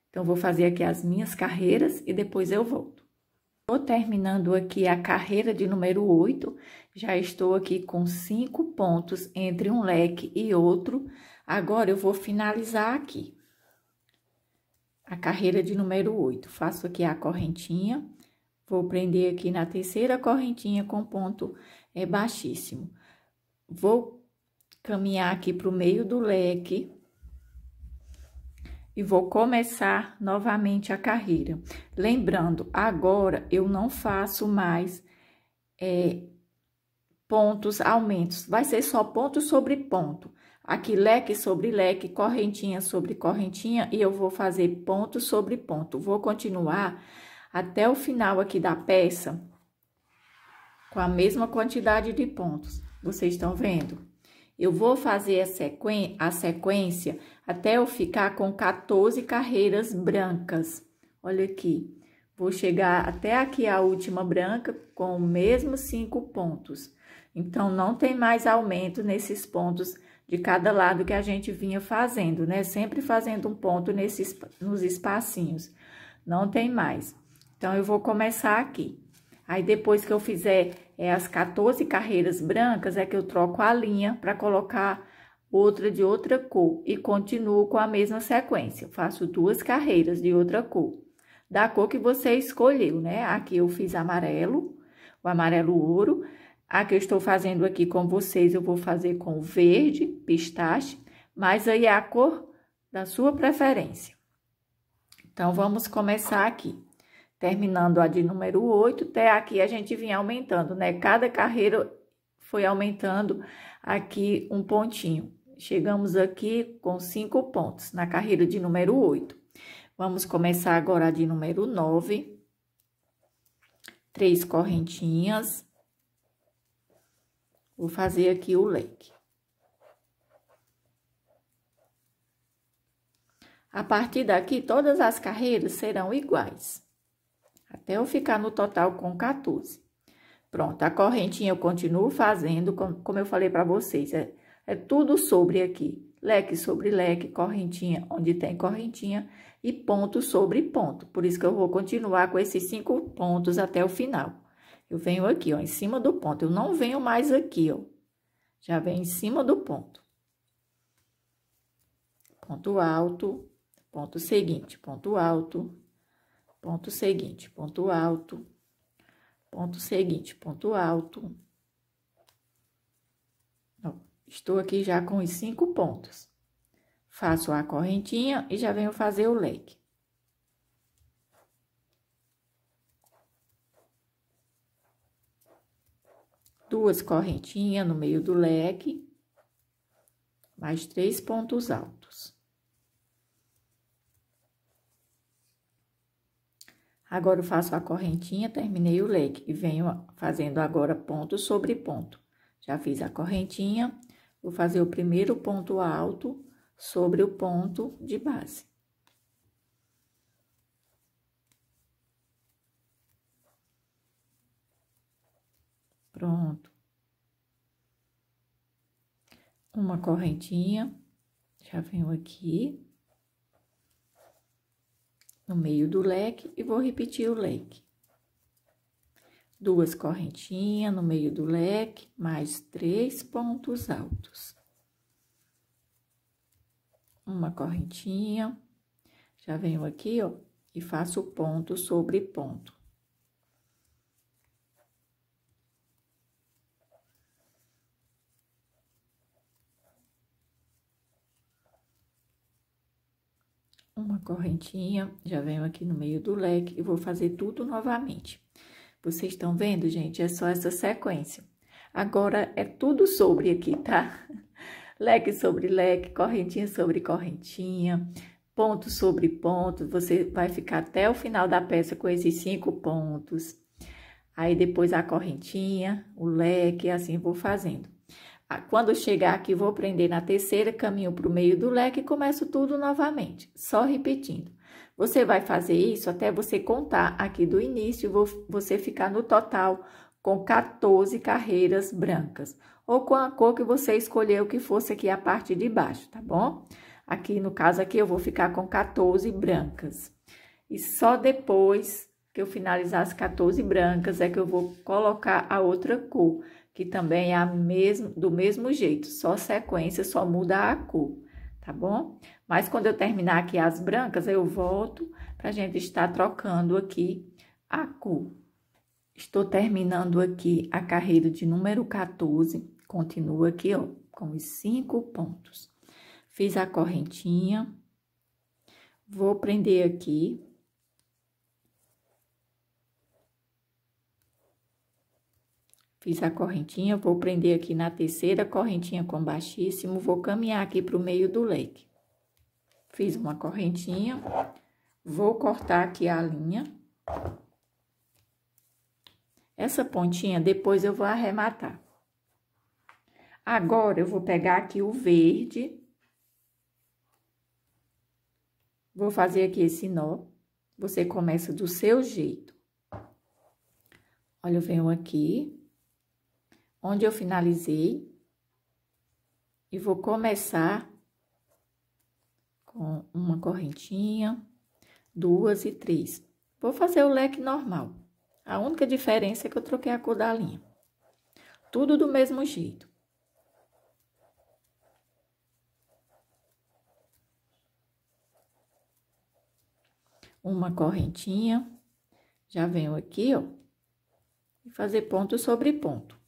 Então, vou fazer aqui as minhas carreiras e depois eu volto. Estou terminando aqui a carreira de número 8, já estou aqui com cinco pontos entre um leque e outro. Agora, eu vou finalizar aqui a carreira de número 8. Faço aqui a correntinha, vou prender aqui na terceira correntinha com ponto é, baixíssimo. Vou caminhar aqui para o meio do leque e vou começar novamente a carreira. Lembrando, agora eu não faço mais é, pontos, aumentos, vai ser só ponto sobre ponto aqui leque sobre leque, correntinha sobre correntinha, e eu vou fazer ponto sobre ponto. Vou continuar até o final aqui da peça com a mesma quantidade de pontos. Vocês estão vendo? Eu vou fazer a, sequen a sequência até eu ficar com 14 carreiras brancas. Olha aqui. Vou chegar até aqui a última branca com o mesmo cinco pontos. Então, não tem mais aumento nesses pontos de cada lado que a gente vinha fazendo, né? Sempre fazendo um ponto nesses, nos espacinhos. Não tem mais. Então, eu vou começar aqui. Aí, depois que eu fizer é, as 14 carreiras brancas, é que eu troco a linha para colocar outra de outra cor e continuo com a mesma sequência. Eu faço duas carreiras de outra cor, da cor que você escolheu, né? Aqui eu fiz amarelo, o amarelo ouro, a que eu estou fazendo aqui com vocês, eu vou fazer com verde, pistache, mas aí é a cor da sua preferência. Então, vamos começar aqui. Terminando a de número 8, até aqui a gente vinha aumentando, né? Cada carreira foi aumentando aqui um pontinho. Chegamos aqui com cinco pontos na carreira de número 8. Vamos começar agora a de número 9. Três correntinhas Vou fazer aqui o leque. A partir daqui, todas as carreiras serão iguais, até eu ficar no total com 14. Pronto, a correntinha eu continuo fazendo, como eu falei para vocês, é, é tudo sobre aqui. Leque sobre leque, correntinha onde tem correntinha e ponto sobre ponto. Por isso que eu vou continuar com esses cinco pontos até o final. Eu venho aqui, ó, em cima do ponto. Eu não venho mais aqui, ó. Já venho em cima do ponto. Ponto alto, ponto seguinte, ponto alto, ponto seguinte, ponto alto, ponto seguinte, ponto alto. Ó, estou aqui já com os cinco pontos. Faço a correntinha e já venho fazer o leque. duas correntinhas no meio do leque, mais três pontos altos. Agora, eu faço a correntinha, terminei o leque e venho fazendo agora ponto sobre ponto. Já fiz a correntinha, vou fazer o primeiro ponto alto sobre o ponto de base. Pronto. Uma correntinha, já venho aqui no meio do leque e vou repetir o leque. Duas correntinhas no meio do leque, mais três pontos altos. Uma correntinha, já venho aqui, ó, e faço ponto sobre ponto. uma correntinha, já venho aqui no meio do leque e vou fazer tudo novamente. Vocês estão vendo, gente? É só essa sequência. Agora, é tudo sobre aqui, tá? Leque sobre leque, correntinha sobre correntinha, ponto sobre ponto. Você vai ficar até o final da peça com esses cinco pontos. Aí, depois a correntinha, o leque, assim vou fazendo. Ah, quando chegar aqui, vou prender na terceira, caminho para o meio do leque e começo tudo novamente, só repetindo. Você vai fazer isso até você contar aqui do início, você ficar no total com 14 carreiras brancas, ou com a cor que você escolheu que fosse aqui a parte de baixo, tá bom? Aqui, no caso aqui, eu vou ficar com 14 brancas. E só depois que eu finalizar as 14 brancas é que eu vou colocar a outra cor que também é mesmo, do mesmo jeito, só sequência, só muda a cor, tá bom? Mas quando eu terminar aqui as brancas, eu volto pra gente estar trocando aqui a cor. Estou terminando aqui a carreira de número 14, continua aqui, ó, com os cinco pontos. Fiz a correntinha, vou prender aqui Fiz a correntinha, vou prender aqui na terceira correntinha com baixíssimo, vou caminhar aqui pro meio do leque. Fiz uma correntinha, vou cortar aqui a linha. Essa pontinha depois eu vou arrematar. Agora, eu vou pegar aqui o verde. Vou fazer aqui esse nó. Você começa do seu jeito. Olha, eu venho aqui, onde eu finalizei e vou começar com uma correntinha, duas e três. Vou fazer o leque normal. A única diferença é que eu troquei a cor da linha. Tudo do mesmo jeito. Uma correntinha. Já venho aqui, ó. E fazer ponto sobre ponto.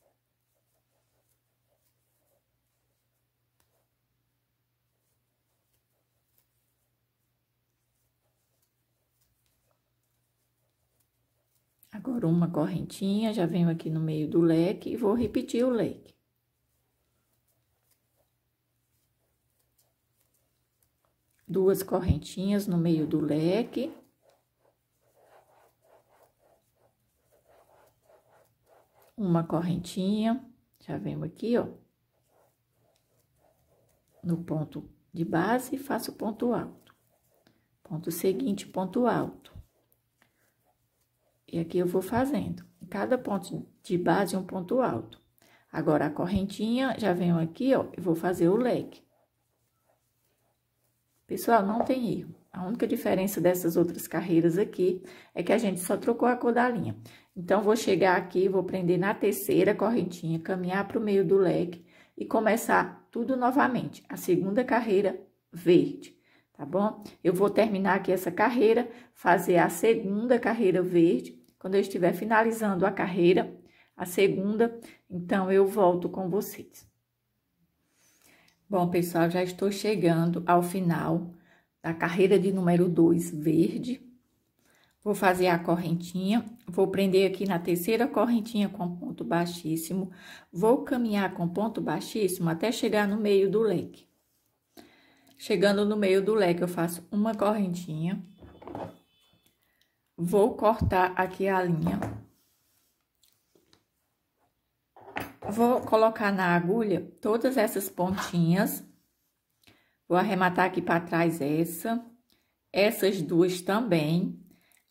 Agora, uma correntinha, já venho aqui no meio do leque e vou repetir o leque. Duas correntinhas no meio do leque. Uma correntinha, já venho aqui, ó. No ponto de base, faço ponto alto. Ponto seguinte, ponto alto. E aqui eu vou fazendo. cada ponto de base, um ponto alto. Agora, a correntinha, já venho aqui, ó, e vou fazer o leque. Pessoal, não tem erro. A única diferença dessas outras carreiras aqui é que a gente só trocou a cor da linha. Então, vou chegar aqui, vou prender na terceira correntinha, caminhar para o meio do leque e começar tudo novamente. A segunda carreira verde, tá bom? Eu vou terminar aqui essa carreira, fazer a segunda carreira verde, quando eu estiver finalizando a carreira, a segunda, então eu volto com vocês. Bom, pessoal, já estou chegando ao final da carreira de número 2 verde. Vou fazer a correntinha, vou prender aqui na terceira correntinha com ponto baixíssimo, vou caminhar com ponto baixíssimo até chegar no meio do leque. Chegando no meio do leque, eu faço uma correntinha Vou cortar aqui a linha. Vou colocar na agulha todas essas pontinhas. Vou arrematar aqui para trás essa. Essas duas também.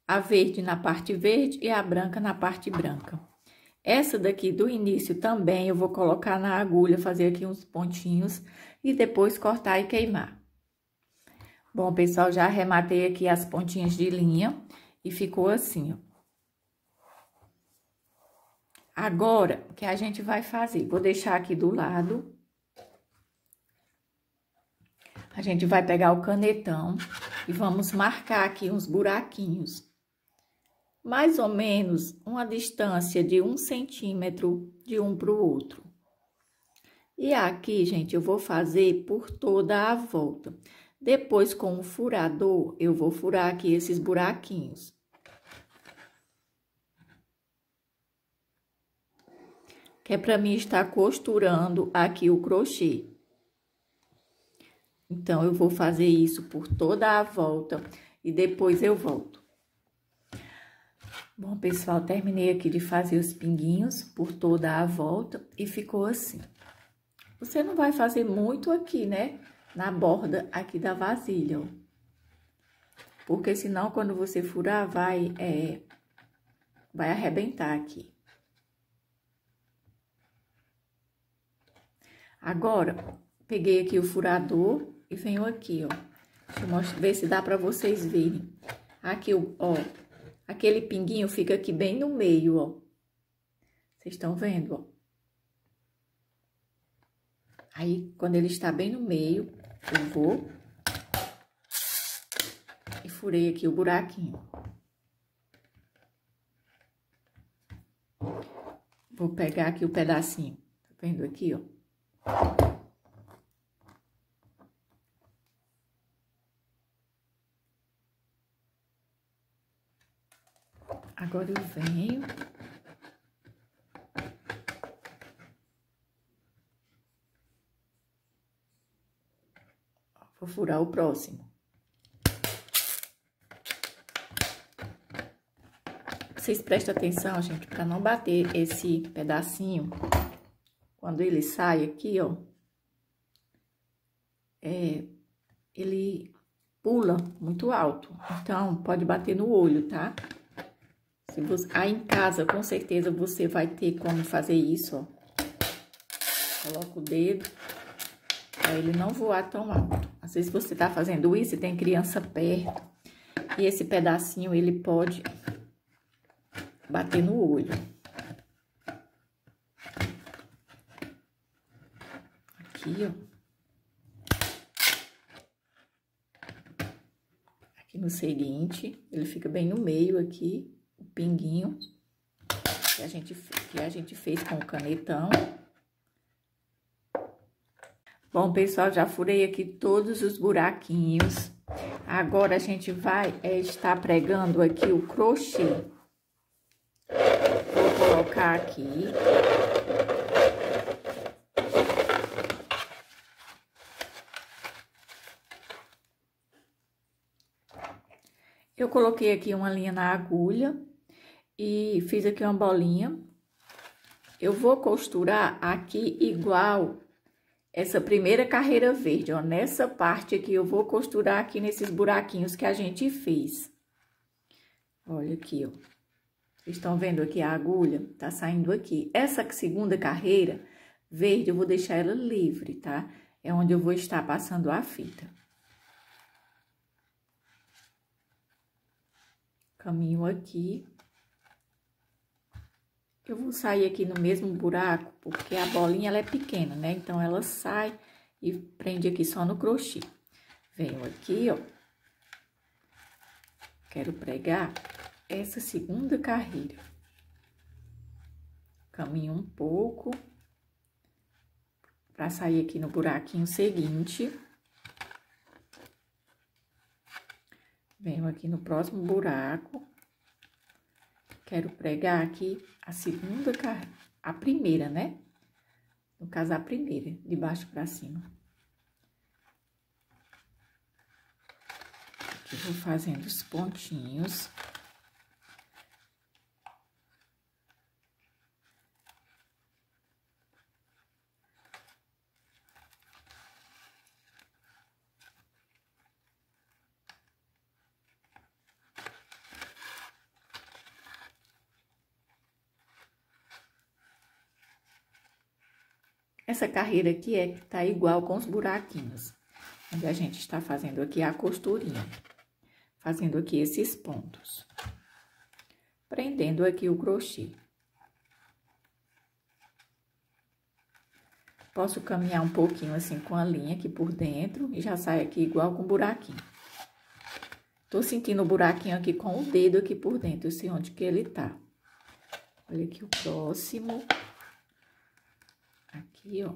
A verde na parte verde e a branca na parte branca. Essa daqui do início também eu vou colocar na agulha, fazer aqui uns pontinhos e depois cortar e queimar. Bom, pessoal, já arrematei aqui as pontinhas de linha. E ficou assim, ó. Agora, o que a gente vai fazer? Vou deixar aqui do lado. A gente vai pegar o canetão e vamos marcar aqui uns buraquinhos. Mais ou menos uma distância de um centímetro de um para o outro. E aqui, gente, eu vou fazer por toda a volta. Depois, com o furador, eu vou furar aqui esses buraquinhos. Que é para mim estar costurando aqui o crochê. Então, eu vou fazer isso por toda a volta e depois eu volto. Bom, pessoal, terminei aqui de fazer os pinguinhos por toda a volta e ficou assim. Você não vai fazer muito aqui, né? na borda aqui da vasilha, ó. Porque senão, quando você furar, vai, é, vai arrebentar aqui. Agora, peguei aqui o furador e venho aqui, ó. Deixa eu mostrar, ver se dá pra vocês verem. Aqui, ó, aquele pinguinho fica aqui bem no meio, ó. Vocês estão vendo, ó? Aí, quando ele está bem no meio, eu vou e furei aqui o buraquinho. Vou pegar aqui o pedacinho, tá vendo aqui, ó? Agora eu venho Vou furar o próximo. Vocês prestem atenção, gente, para não bater esse pedacinho. Quando ele sai aqui, ó, é, ele pula muito alto. Então, pode bater no olho, tá? Se você, aí em casa, com certeza, você vai ter como fazer isso, ó. Coloca o dedo, pra ele não voar tão alto. Às vezes você tá fazendo isso e tem criança perto. E esse pedacinho, ele pode bater no olho. Aqui, ó. Aqui no seguinte, ele fica bem no meio aqui, o pinguinho que a gente, que a gente fez com o canetão. Bom, pessoal, já furei aqui todos os buraquinhos. Agora, a gente vai é, estar pregando aqui o crochê. Vou colocar aqui. Eu coloquei aqui uma linha na agulha e fiz aqui uma bolinha. Eu vou costurar aqui igual essa primeira carreira verde, ó, nessa parte aqui, eu vou costurar aqui nesses buraquinhos que a gente fez. Olha aqui, ó. Vocês estão vendo aqui a agulha? Tá saindo aqui. Essa segunda carreira verde, eu vou deixar ela livre, tá? É onde eu vou estar passando a fita. Caminho aqui. Eu vou sair aqui no mesmo buraco, porque a bolinha ela é pequena, né? Então, ela sai e prende aqui só no crochê. Venho aqui, ó. Quero pregar essa segunda carreira. Caminho um pouco para sair aqui no buraquinho seguinte. Venho aqui no próximo buraco. Quero pregar aqui a segunda carreira, a primeira, né? No caso, a primeira, de baixo para cima. Aqui vou fazendo os pontinhos. Essa carreira aqui é que tá igual com os buraquinhos, onde a gente está fazendo aqui a costurinha, fazendo aqui esses pontos. Prendendo aqui o crochê. Posso caminhar um pouquinho assim com a linha aqui por dentro e já sai aqui igual com o buraquinho. Tô sentindo o buraquinho aqui com o dedo aqui por dentro, eu sei onde que ele tá. Olha aqui o próximo aqui, ó.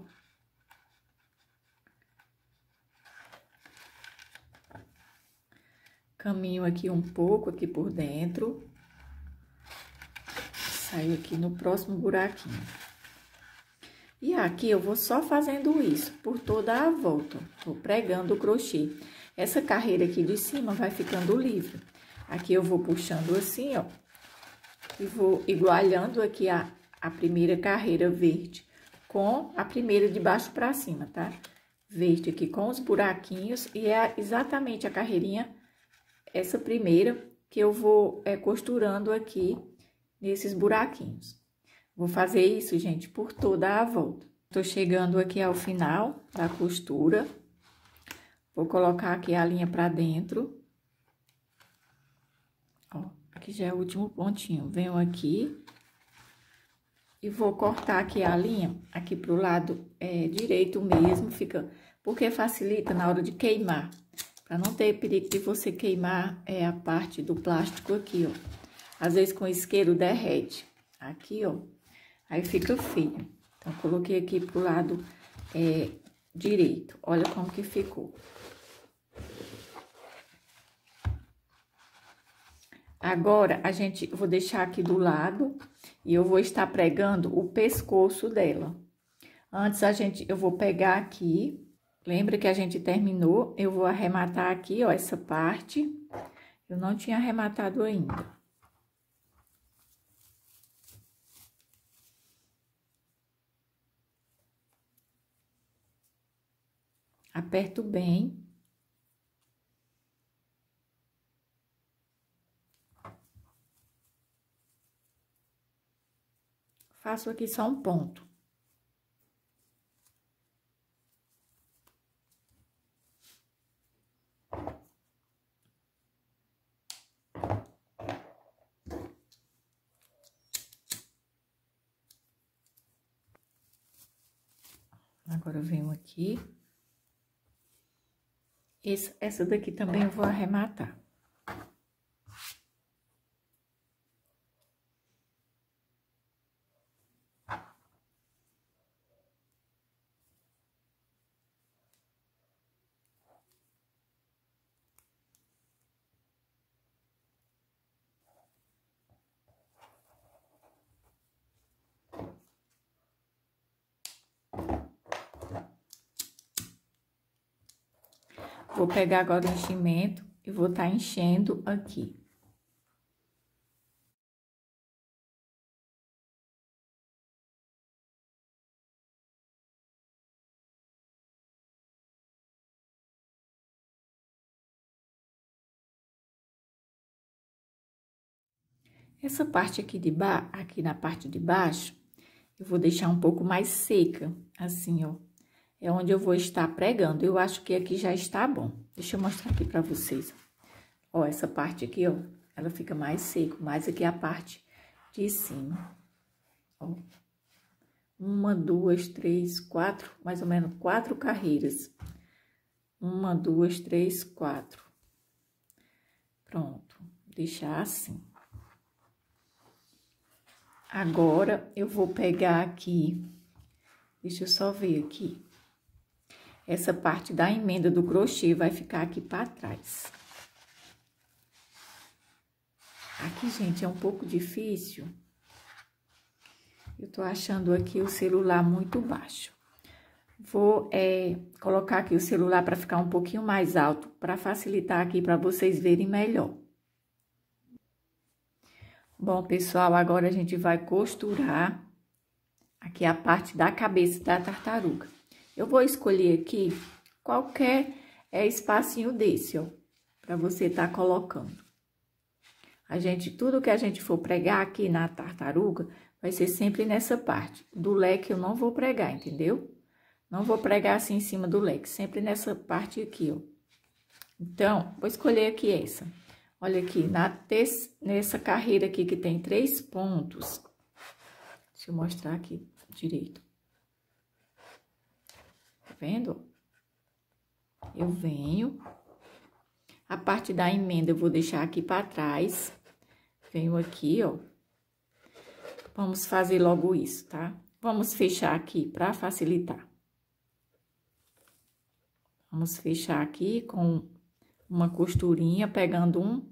Caminho aqui um pouco aqui por dentro. Saio aqui no próximo buraquinho. E aqui eu vou só fazendo isso por toda a volta. Vou pregando o crochê. Essa carreira aqui de cima vai ficando livre. Aqui eu vou puxando assim, ó. E vou igualando aqui a, a primeira carreira verde com a primeira de baixo para cima, tá? Verde aqui com os buraquinhos e é exatamente a carreirinha, essa primeira, que eu vou é, costurando aqui nesses buraquinhos. Vou fazer isso, gente, por toda a volta. Tô chegando aqui ao final da costura. Vou colocar aqui a linha para dentro. Ó, aqui já é o último pontinho. Venho aqui, e vou cortar aqui a linha, aqui pro lado é, direito mesmo, fica... Porque facilita na hora de queimar, para não ter perigo de você queimar é, a parte do plástico aqui, ó. Às vezes com isqueiro derrete, aqui, ó. Aí fica feio. Então, coloquei aqui pro lado é, direito. Olha como que ficou. Agora, a gente, vou deixar aqui do lado, e eu vou estar pregando o pescoço dela. Antes a gente, eu vou pegar aqui, lembra que a gente terminou, eu vou arrematar aqui, ó, essa parte. Eu não tinha arrematado ainda. Aperto bem faço aqui só um ponto. Agora eu venho aqui. Essa, essa daqui também eu vou arrematar. Vou pegar agora o enchimento e vou estar tá enchendo aqui. Essa parte aqui de ba aqui na parte de baixo, eu vou deixar um pouco mais seca, assim, ó é onde eu vou estar pregando. Eu acho que aqui já está bom. Deixa eu mostrar aqui para vocês. Ó, essa parte aqui, ó, ela fica mais seco, mais aqui é a parte de cima. Ó. Uma, duas, três, quatro, mais ou menos quatro carreiras. Uma, duas, três, quatro. Pronto, deixar assim. Agora, eu vou pegar aqui, deixa eu só ver aqui essa parte da emenda do crochê vai ficar aqui para trás. Aqui, gente, é um pouco difícil. Eu tô achando aqui o celular muito baixo. Vou é, colocar aqui o celular para ficar um pouquinho mais alto, para facilitar aqui para vocês verem melhor. Bom, pessoal, agora a gente vai costurar aqui a parte da cabeça da tartaruga. Eu vou escolher aqui qualquer é, espacinho desse, ó, para você tá colocando. A gente, tudo que a gente for pregar aqui na tartaruga, vai ser sempre nessa parte. Do leque eu não vou pregar, entendeu? Não vou pregar assim em cima do leque, sempre nessa parte aqui, ó. Então, vou escolher aqui essa. Olha aqui, na te... nessa carreira aqui que tem três pontos. Deixa eu mostrar aqui direito vendo? Eu venho. A parte da emenda eu vou deixar aqui para trás. Venho aqui, ó. Vamos fazer logo isso, tá? Vamos fechar aqui para facilitar. Vamos fechar aqui com uma costurinha, pegando um,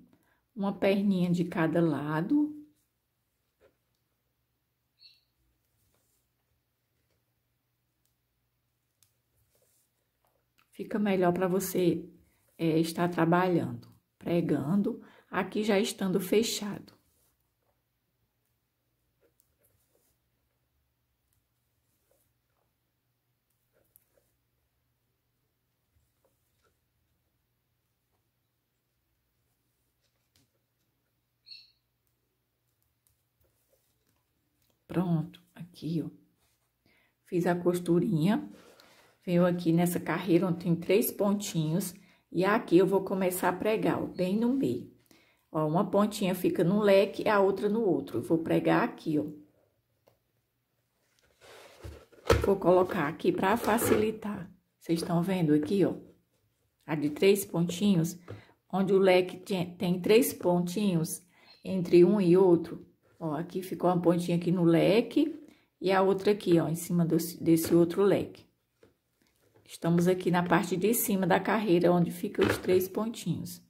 uma perninha de cada lado. fica melhor para você é, estar trabalhando, pregando, aqui já estando fechado. Pronto, aqui, ó. Fiz a costurinha. Venho aqui nessa carreira onde tem três pontinhos e aqui eu vou começar a pregar, ó, bem no meio. Ó, uma pontinha fica num leque, a outra no outro. Eu vou pregar aqui, ó. Vou colocar aqui para facilitar. Vocês estão vendo aqui, ó? A de três pontinhos, onde o leque tem três pontinhos entre um e outro. Ó, aqui ficou uma pontinha aqui no leque e a outra aqui, ó, em cima desse outro leque. Estamos aqui na parte de cima da carreira, onde fica os três pontinhos.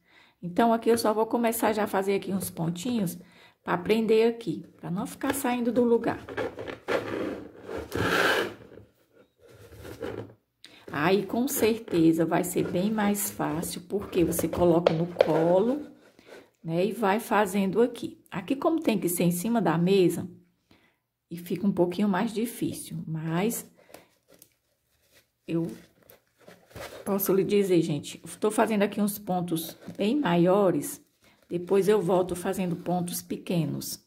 Então, aqui eu só vou começar já a fazer aqui uns pontinhos para prender aqui, para não ficar saindo do lugar. Aí, com certeza, vai ser bem mais fácil, porque você coloca no colo, né, e vai fazendo aqui. Aqui, como tem que ser em cima da mesa, e fica um pouquinho mais difícil, mas eu posso lhe dizer, gente, estou fazendo aqui uns pontos bem maiores, depois eu volto fazendo pontos pequenos.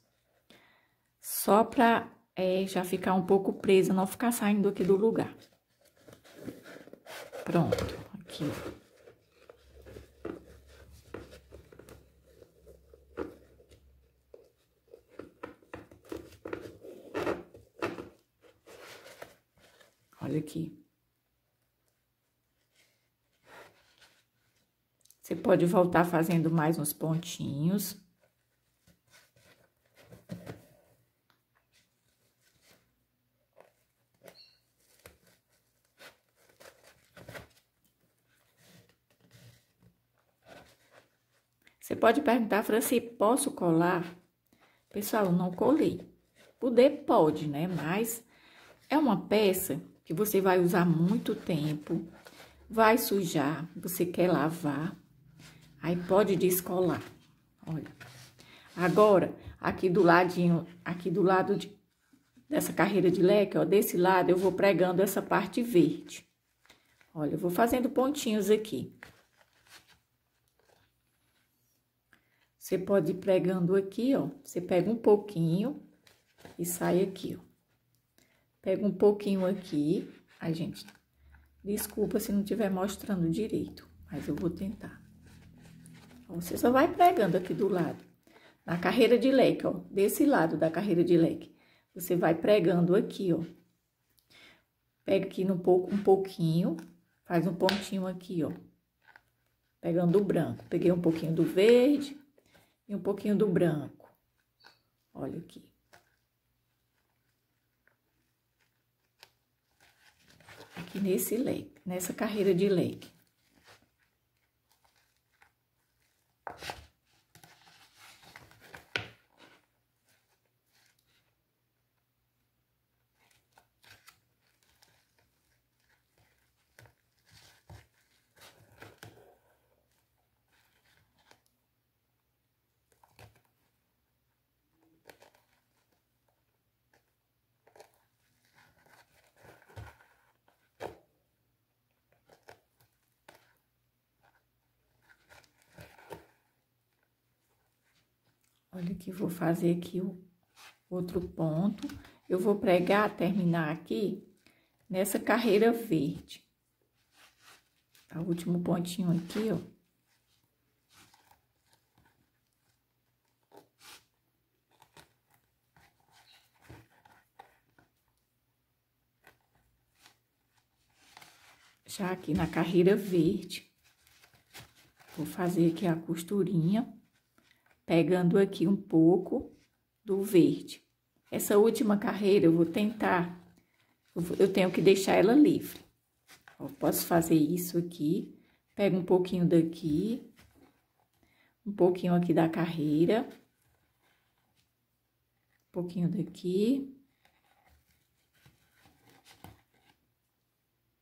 Só para é, já ficar um pouco presa, não ficar saindo aqui do lugar. Pronto, aqui. Olha aqui. Você pode voltar fazendo mais uns pontinhos. Você pode perguntar, Franci, posso colar? Pessoal, não colei. Poder pode, né? Mas é uma peça que você vai usar muito tempo, vai sujar, você quer lavar. Aí pode descolar. Olha. Agora, aqui do ladinho, aqui do lado de, dessa carreira de leque, ó, desse lado, eu vou pregando essa parte verde. Olha, eu vou fazendo pontinhos aqui. Você pode ir pregando aqui, ó. Você pega um pouquinho e sai aqui, ó. Pega um pouquinho aqui. Ai, gente, desculpa se não estiver mostrando direito, mas eu vou tentar. Então, você só vai pregando aqui do lado. Na carreira de leque, ó. Desse lado da carreira de leque. Você vai pregando aqui, ó. Pega aqui um pouco, um pouquinho. Faz um pontinho aqui, ó. Pegando o branco. Peguei um pouquinho do verde e um pouquinho do branco. Olha aqui. Aqui nesse leque, nessa carreira de leque. you Olha que vou fazer aqui o outro ponto. Eu vou pregar, terminar aqui, nessa carreira verde. Tá, o último pontinho aqui, ó. Já aqui na carreira verde. Vou fazer aqui a costurinha pegando aqui um pouco do verde. Essa última carreira eu vou tentar, eu tenho que deixar ela livre. Eu posso fazer isso aqui, pego um pouquinho daqui, um pouquinho aqui da carreira, um pouquinho daqui,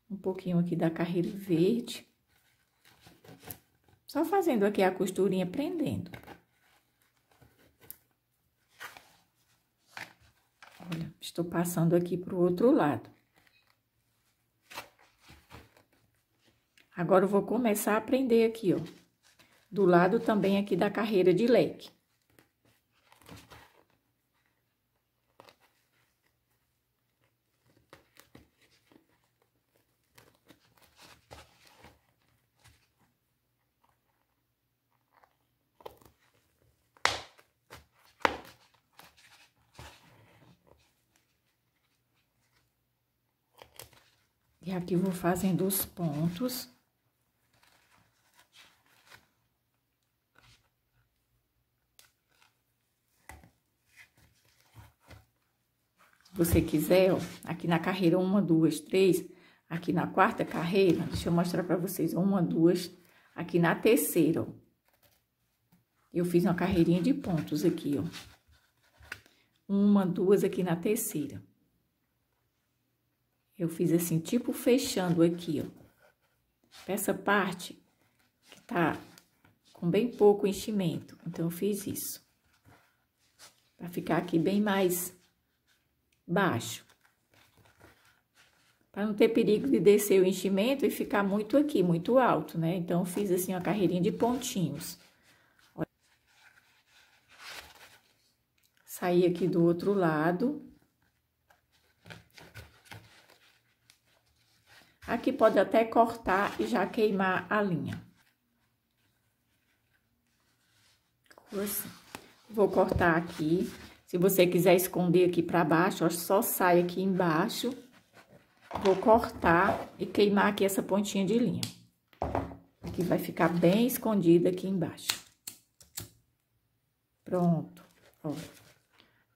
um pouquinho aqui da carreira verde. Só fazendo aqui a costurinha prendendo. Estou passando aqui para o outro lado. Agora, eu vou começar a prender aqui, ó. Do lado também aqui da carreira de leque. aqui vou fazendo os pontos. Se Você quiser, ó, aqui na carreira, uma, duas, três, aqui na quarta carreira, deixa eu mostrar para vocês, uma, duas, aqui na terceira, ó. Eu fiz uma carreirinha de pontos aqui, ó. Uma, duas aqui na terceira. Eu fiz assim, tipo fechando aqui, ó. Essa parte que tá com bem pouco enchimento, então eu fiz isso. Pra ficar aqui bem mais baixo. Pra não ter perigo de descer o enchimento e ficar muito aqui, muito alto, né? Então, eu fiz assim uma carreirinha de pontinhos. Saí aqui do outro lado. Aqui pode até cortar e já queimar a linha. Assim. Vou cortar aqui. Se você quiser esconder aqui pra baixo, ó, só sai aqui embaixo. Vou cortar e queimar aqui essa pontinha de linha. Aqui vai ficar bem escondida aqui embaixo. Pronto, ó.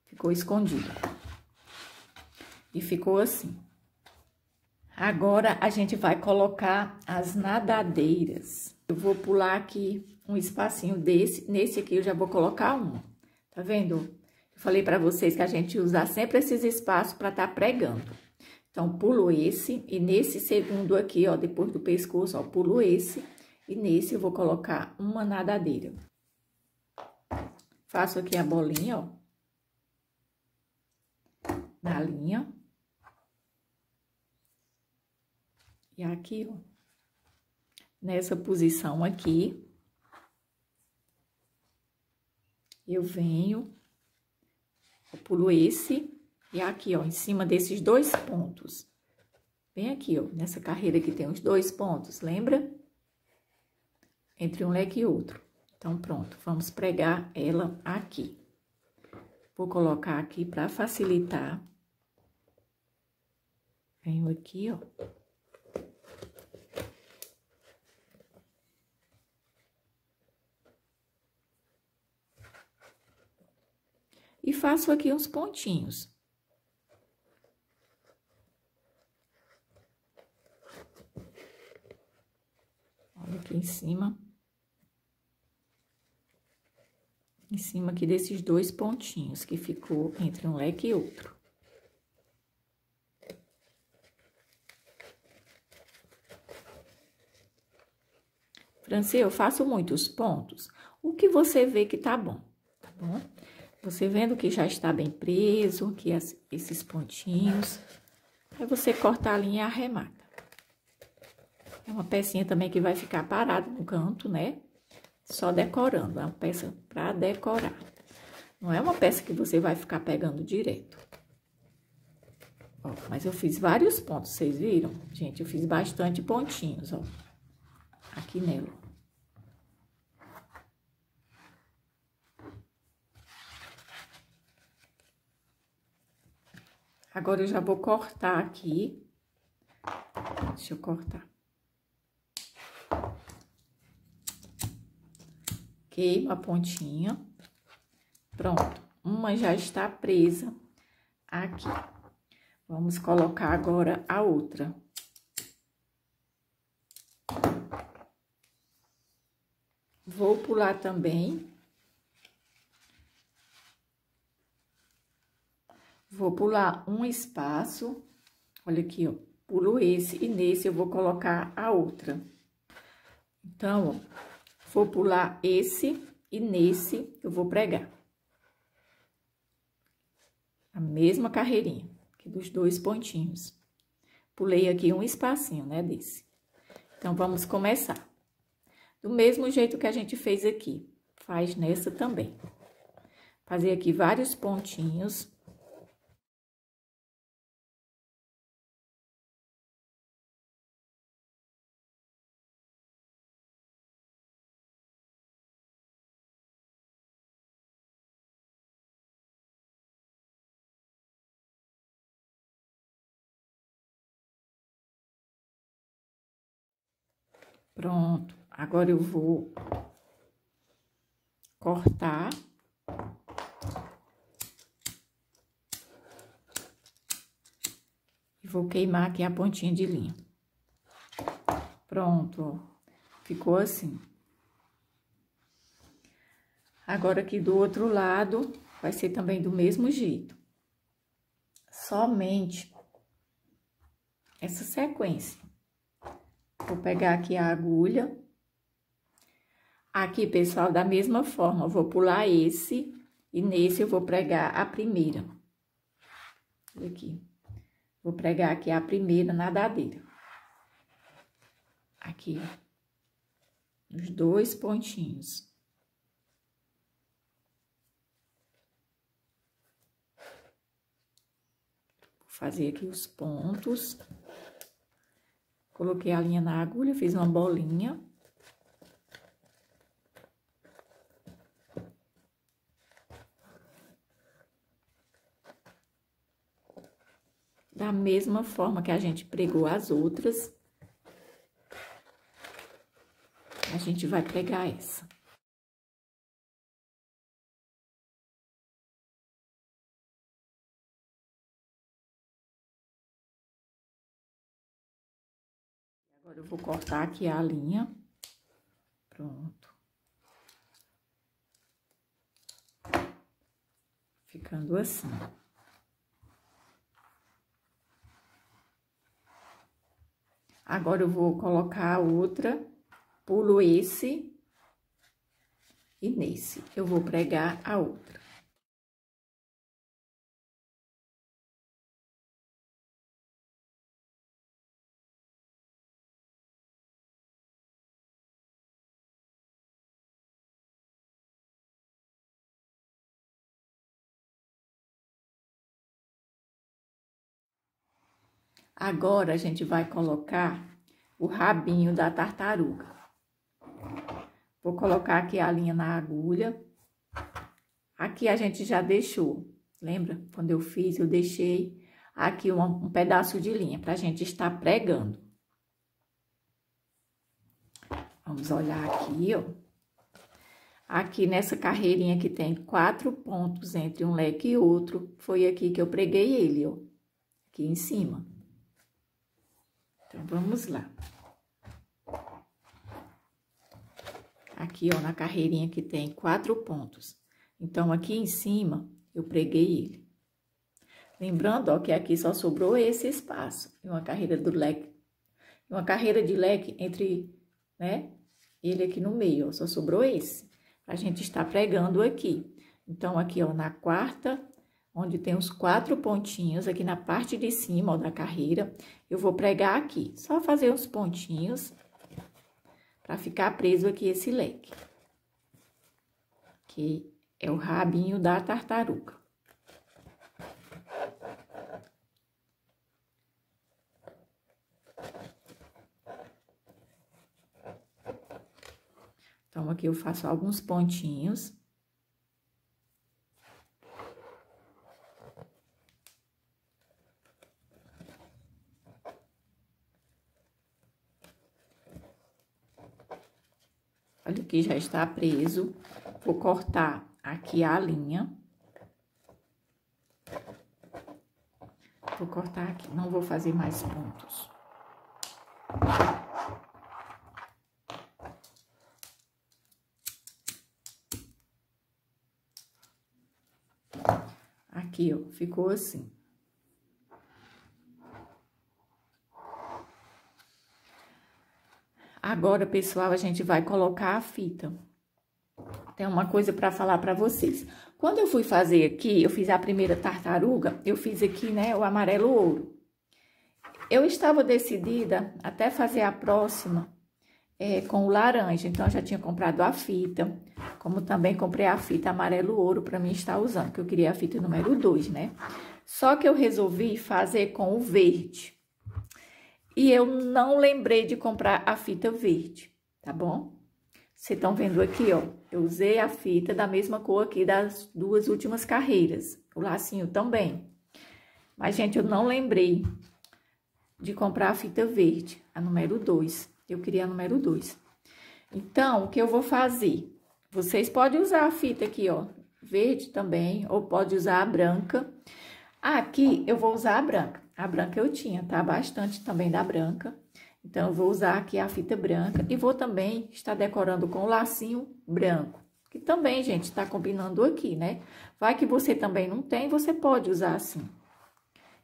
Ficou escondido. E ficou assim. Agora, a gente vai colocar as nadadeiras. Eu vou pular aqui um espacinho desse, nesse aqui eu já vou colocar uma, tá vendo? Eu falei pra vocês que a gente usa sempre esses espaços pra tá pregando. Então, pulo esse, e nesse segundo aqui, ó, depois do pescoço, ó, pulo esse, e nesse eu vou colocar uma nadadeira. Faço aqui a bolinha, ó, na linha. E aqui, ó, nessa posição aqui. Eu venho, eu pulo esse, e aqui, ó, em cima desses dois pontos. Bem aqui, ó, nessa carreira que tem os dois pontos, lembra? Entre um leque e outro. Então, pronto, vamos pregar ela aqui. Vou colocar aqui para facilitar. Venho aqui, ó. e faço aqui uns pontinhos. Olha aqui em cima. Em cima aqui desses dois pontinhos que ficou entre um leque e outro. Francia, eu faço muitos pontos. O que você vê que tá bom, tá bom? Você vendo que já está bem preso, aqui esses pontinhos. Aí você corta a linha e arremata. É uma pecinha também que vai ficar parada no canto, né? Só decorando, é uma peça para decorar. Não é uma peça que você vai ficar pegando direto. Ó, mas eu fiz vários pontos, vocês viram? Gente, eu fiz bastante pontinhos, ó. Aqui nela. Agora, eu já vou cortar aqui. Deixa eu cortar. Queima a pontinha. Pronto. Uma já está presa aqui. Vamos colocar agora a outra. Vou pular também Vou pular um espaço, olha aqui, ó, pulo esse, e nesse eu vou colocar a outra. Então, ó, vou pular esse, e nesse eu vou pregar. A mesma carreirinha, aqui dos dois pontinhos. Pulei aqui um espacinho, né, desse. Então, vamos começar. Do mesmo jeito que a gente fez aqui, faz nessa também. Fazer aqui vários pontinhos. Pronto, agora eu vou cortar. E vou queimar aqui a pontinha de linha. Pronto, ó. Ficou assim. Agora aqui do outro lado, vai ser também do mesmo jeito. Somente essa sequência. Vou pegar aqui a agulha. Aqui, pessoal, da mesma forma, vou pular esse e nesse eu vou pregar a primeira. Aqui. Vou pregar aqui a primeira nadadeira. Aqui, ó. Os dois pontinhos. Vou fazer aqui os pontos. Coloquei a linha na agulha, fiz uma bolinha. Da mesma forma que a gente pregou as outras, a gente vai pregar essa. Agora eu vou cortar aqui a linha. Pronto. Ficando assim. Agora eu vou colocar a outra, pulo esse e nesse. Eu vou pregar a outra. Agora a gente vai colocar o rabinho da tartaruga. Vou colocar aqui a linha na agulha. Aqui a gente já deixou, lembra? Quando eu fiz, eu deixei aqui um, um pedaço de linha para a gente estar pregando. Vamos olhar aqui, ó. Aqui nessa carreirinha que tem quatro pontos entre um leque e outro, foi aqui que eu preguei ele, ó. Aqui em cima. Então, vamos lá. Aqui, ó, na carreirinha que tem quatro pontos. Então, aqui em cima, eu preguei ele. Lembrando, ó, que aqui só sobrou esse espaço. E uma carreira do leque, uma carreira de leque entre, né, ele aqui no meio, ó, só sobrou esse. A gente está pregando aqui. Então, aqui, ó, na quarta onde tem os quatro pontinhos aqui na parte de cima, ó, da carreira, eu vou pregar aqui. Só fazer uns pontinhos para ficar preso aqui esse leque, que é o rabinho da tartaruga. Então, aqui eu faço alguns pontinhos. que já está preso. Vou cortar aqui a linha. Vou cortar aqui, não vou fazer mais pontos. Aqui, ó, ficou assim. Agora, pessoal, a gente vai colocar a fita. Tem uma coisa para falar para vocês. Quando eu fui fazer aqui, eu fiz a primeira tartaruga, eu fiz aqui, né, o amarelo ouro. Eu estava decidida até fazer a próxima é, com o laranja, então eu já tinha comprado a fita, como também comprei a fita amarelo ouro para mim estar usando, que eu queria a fita número 2, né? Só que eu resolvi fazer com o verde e eu não lembrei de comprar a fita verde, tá bom? Vocês estão vendo aqui, ó, eu usei a fita da mesma cor aqui das duas últimas carreiras, o lacinho também. Mas, gente, eu não lembrei de comprar a fita verde, a número 2. Eu queria a número 2. Então, o que eu vou fazer? Vocês podem usar a fita aqui, ó, verde também, ou pode usar a branca. Aqui, eu vou usar a branca. A branca eu tinha, tá? Bastante também da branca. Então, eu vou usar aqui a fita branca e vou também estar decorando com o lacinho branco. Que também, gente, tá combinando aqui, né? Vai que você também não tem, você pode usar assim.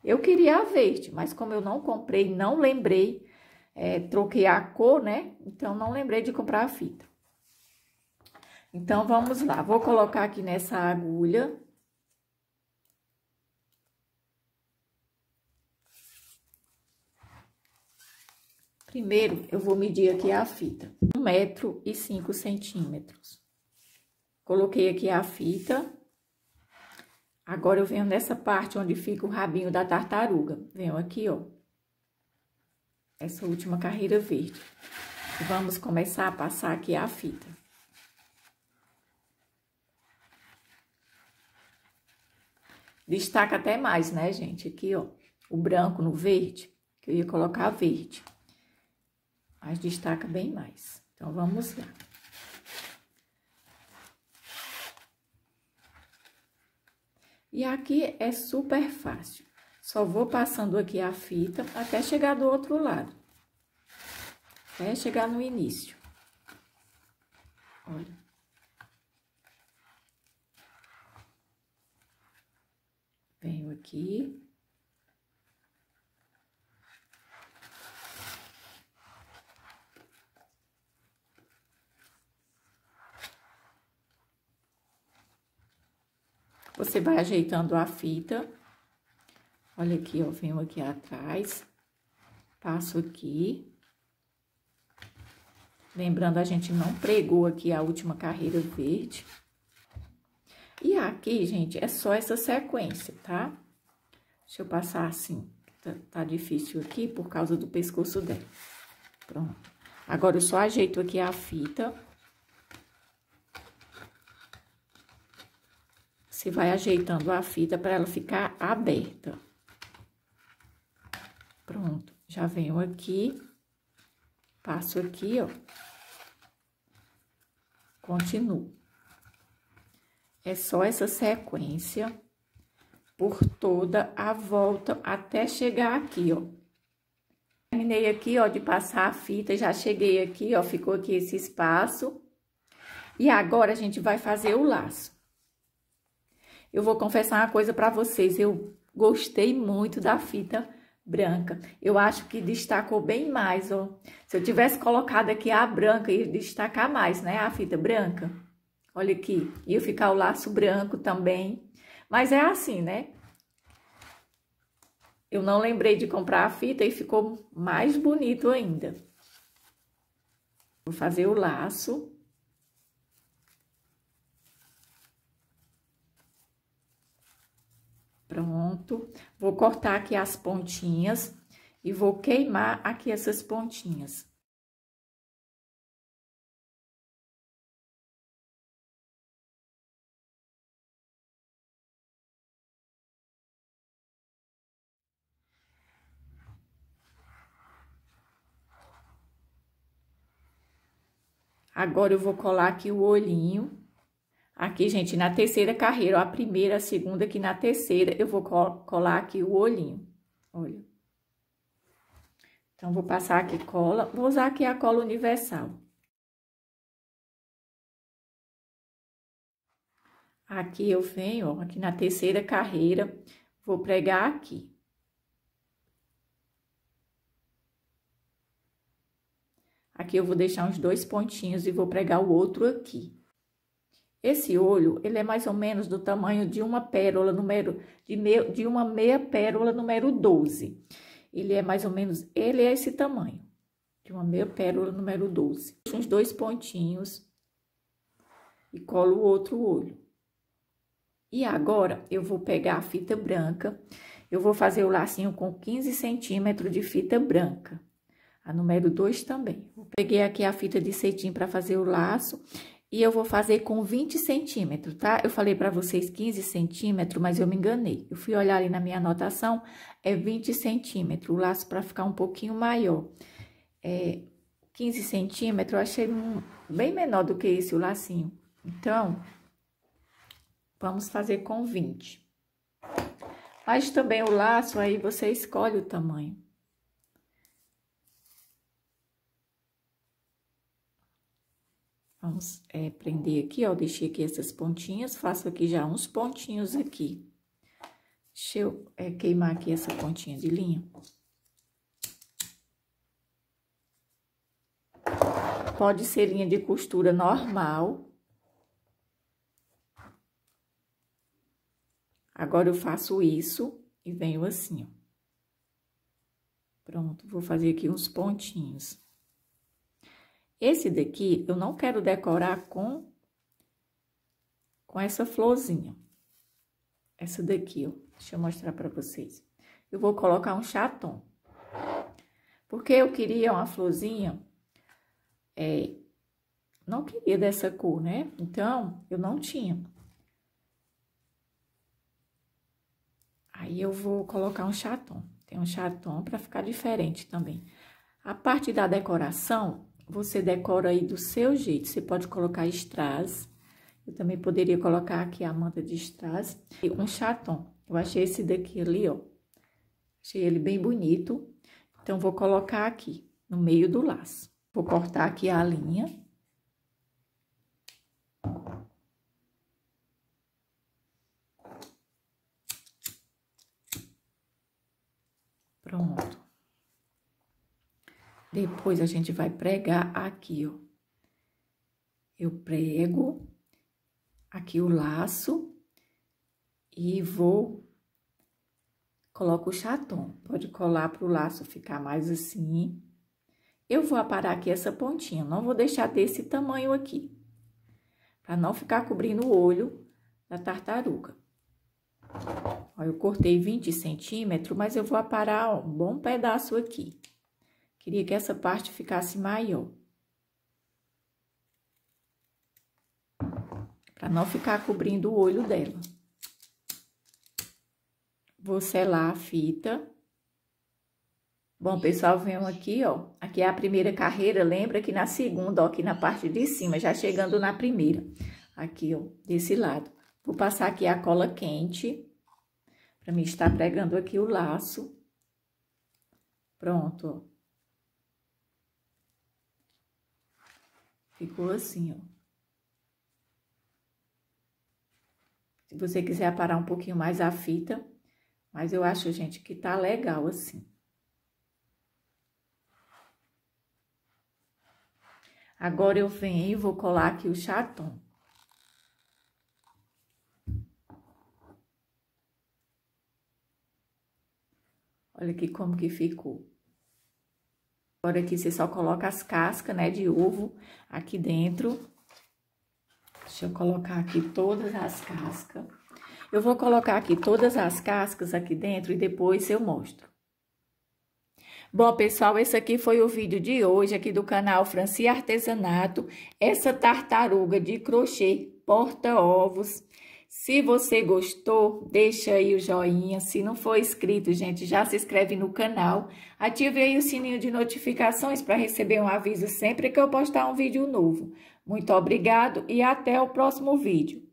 Eu queria a verde, mas como eu não comprei, não lembrei, é, troquei a cor, né? Então, não lembrei de comprar a fita. Então, vamos lá. Vou colocar aqui nessa agulha Primeiro, eu vou medir aqui a fita, um metro e cinco centímetros. Coloquei aqui a fita. Agora, eu venho nessa parte onde fica o rabinho da tartaruga. Venho aqui, ó. Essa última carreira verde. Vamos começar a passar aqui a fita. Destaca até mais, né, gente? Aqui, ó, o branco no verde, que eu ia colocar verde mas destaca bem mais. Então, vamos lá. E aqui é super fácil. Só vou passando aqui a fita até chegar do outro lado. Até chegar no início. Olha. Venho aqui. Você vai ajeitando a fita. Olha aqui, ó, venho aqui atrás, passo aqui. Lembrando, a gente não pregou aqui a última carreira verde. E aqui, gente, é só essa sequência, tá? Deixa eu passar assim, tá, tá difícil aqui por causa do pescoço dela. Pronto. Agora, eu só ajeito aqui a fita Você vai ajeitando a fita para ela ficar aberta. Pronto, já venho aqui, passo aqui, ó. Continuo. É só essa sequência por toda a volta até chegar aqui, ó. Terminei aqui, ó, de passar a fita, já cheguei aqui, ó, ficou aqui esse espaço. E agora a gente vai fazer o laço. Eu vou confessar uma coisa para vocês, eu gostei muito da fita branca. Eu acho que destacou bem mais, ó. Se eu tivesse colocado aqui a branca, ia destacar mais, né? A fita branca. Olha aqui, ia ficar o laço branco também. Mas é assim, né? Eu não lembrei de comprar a fita e ficou mais bonito ainda. Vou fazer o laço. Pronto. Vou cortar aqui as pontinhas e vou queimar aqui essas pontinhas. Agora, eu vou colar aqui o olhinho Aqui, gente, na terceira carreira, ó, a primeira, a segunda, aqui na terceira, eu vou colar aqui o olhinho, olha. Então, vou passar aqui cola, vou usar aqui a cola universal. Aqui eu venho, ó, aqui na terceira carreira, vou pregar aqui. Aqui eu vou deixar uns dois pontinhos e vou pregar o outro aqui. Esse olho, ele é mais ou menos do tamanho de uma pérola número de, me, de uma meia pérola número 12. Ele é mais ou menos, ele é esse tamanho, de uma meia pérola número 12. Uns dois pontinhos e colo o outro olho. E agora, eu vou pegar a fita branca, eu vou fazer o lacinho com 15 centímetros de fita branca. A número 2 também. Eu peguei aqui a fita de cetim para fazer o laço e eu vou fazer com 20 centímetros, tá? Eu falei para vocês 15 centímetros, mas eu me enganei. Eu fui olhar ali na minha anotação, é 20 centímetros, o laço para ficar um pouquinho maior. É, 15 centímetros, eu achei um, bem menor do que esse o lacinho. Então, vamos fazer com 20. Mas também o laço, aí você escolhe o tamanho. Vamos é, prender aqui, ó, deixei aqui essas pontinhas, faço aqui já uns pontinhos aqui. Deixa eu é, queimar aqui essa pontinha de linha. Pode ser linha de costura normal. Agora, eu faço isso e venho assim, ó. Pronto, vou fazer aqui uns pontinhos. Esse daqui eu não quero decorar com, com essa florzinha. Essa daqui, ó. Deixa eu mostrar para vocês. Eu vou colocar um chaton. Porque eu queria uma florzinha, é, não queria dessa cor, né? Então, eu não tinha. Aí, eu vou colocar um chaton. Tem um chaton para ficar diferente também. A parte da decoração, você decora aí do seu jeito. Você pode colocar strass. Eu também poderia colocar aqui a manta de strass. E um chaton. Eu achei esse daqui ali, ó. Achei ele bem bonito. Então, vou colocar aqui no meio do laço. Vou cortar aqui a linha. Pronto. Depois a gente vai pregar aqui, ó. Eu prego aqui o laço e vou coloco o chaton. Pode colar para o laço ficar mais assim. Eu vou aparar aqui essa pontinha, não vou deixar desse tamanho aqui, para não ficar cobrindo o olho da tartaruga. Ó, eu cortei 20 centímetros, mas eu vou aparar ó, um bom pedaço aqui. Queria que essa parte ficasse maior. Para não ficar cobrindo o olho dela. Vou selar a fita. Bom, pessoal, vem aqui, ó. Aqui é a primeira carreira, lembra que na segunda, ó, aqui na parte de cima, já chegando na primeira. Aqui, ó, desse lado. Vou passar aqui a cola quente, para mim estar pregando aqui o laço. Pronto, ó. Ficou assim, ó. Se você quiser aparar um pouquinho mais a fita, mas eu acho, gente, que tá legal assim. Agora eu venho e vou colar aqui o chaton. Olha aqui como que ficou. Agora aqui você só coloca as cascas, né, de ovo aqui dentro. Deixa eu colocar aqui todas as cascas. Eu vou colocar aqui todas as cascas aqui dentro e depois eu mostro. Bom, pessoal, esse aqui foi o vídeo de hoje aqui do canal Franci Artesanato. Essa tartaruga de crochê porta-ovos se você gostou, deixa aí o joinha. Se não for inscrito, gente, já se inscreve no canal. Ative aí o sininho de notificações para receber um aviso sempre que eu postar um vídeo novo. Muito obrigado e até o próximo vídeo.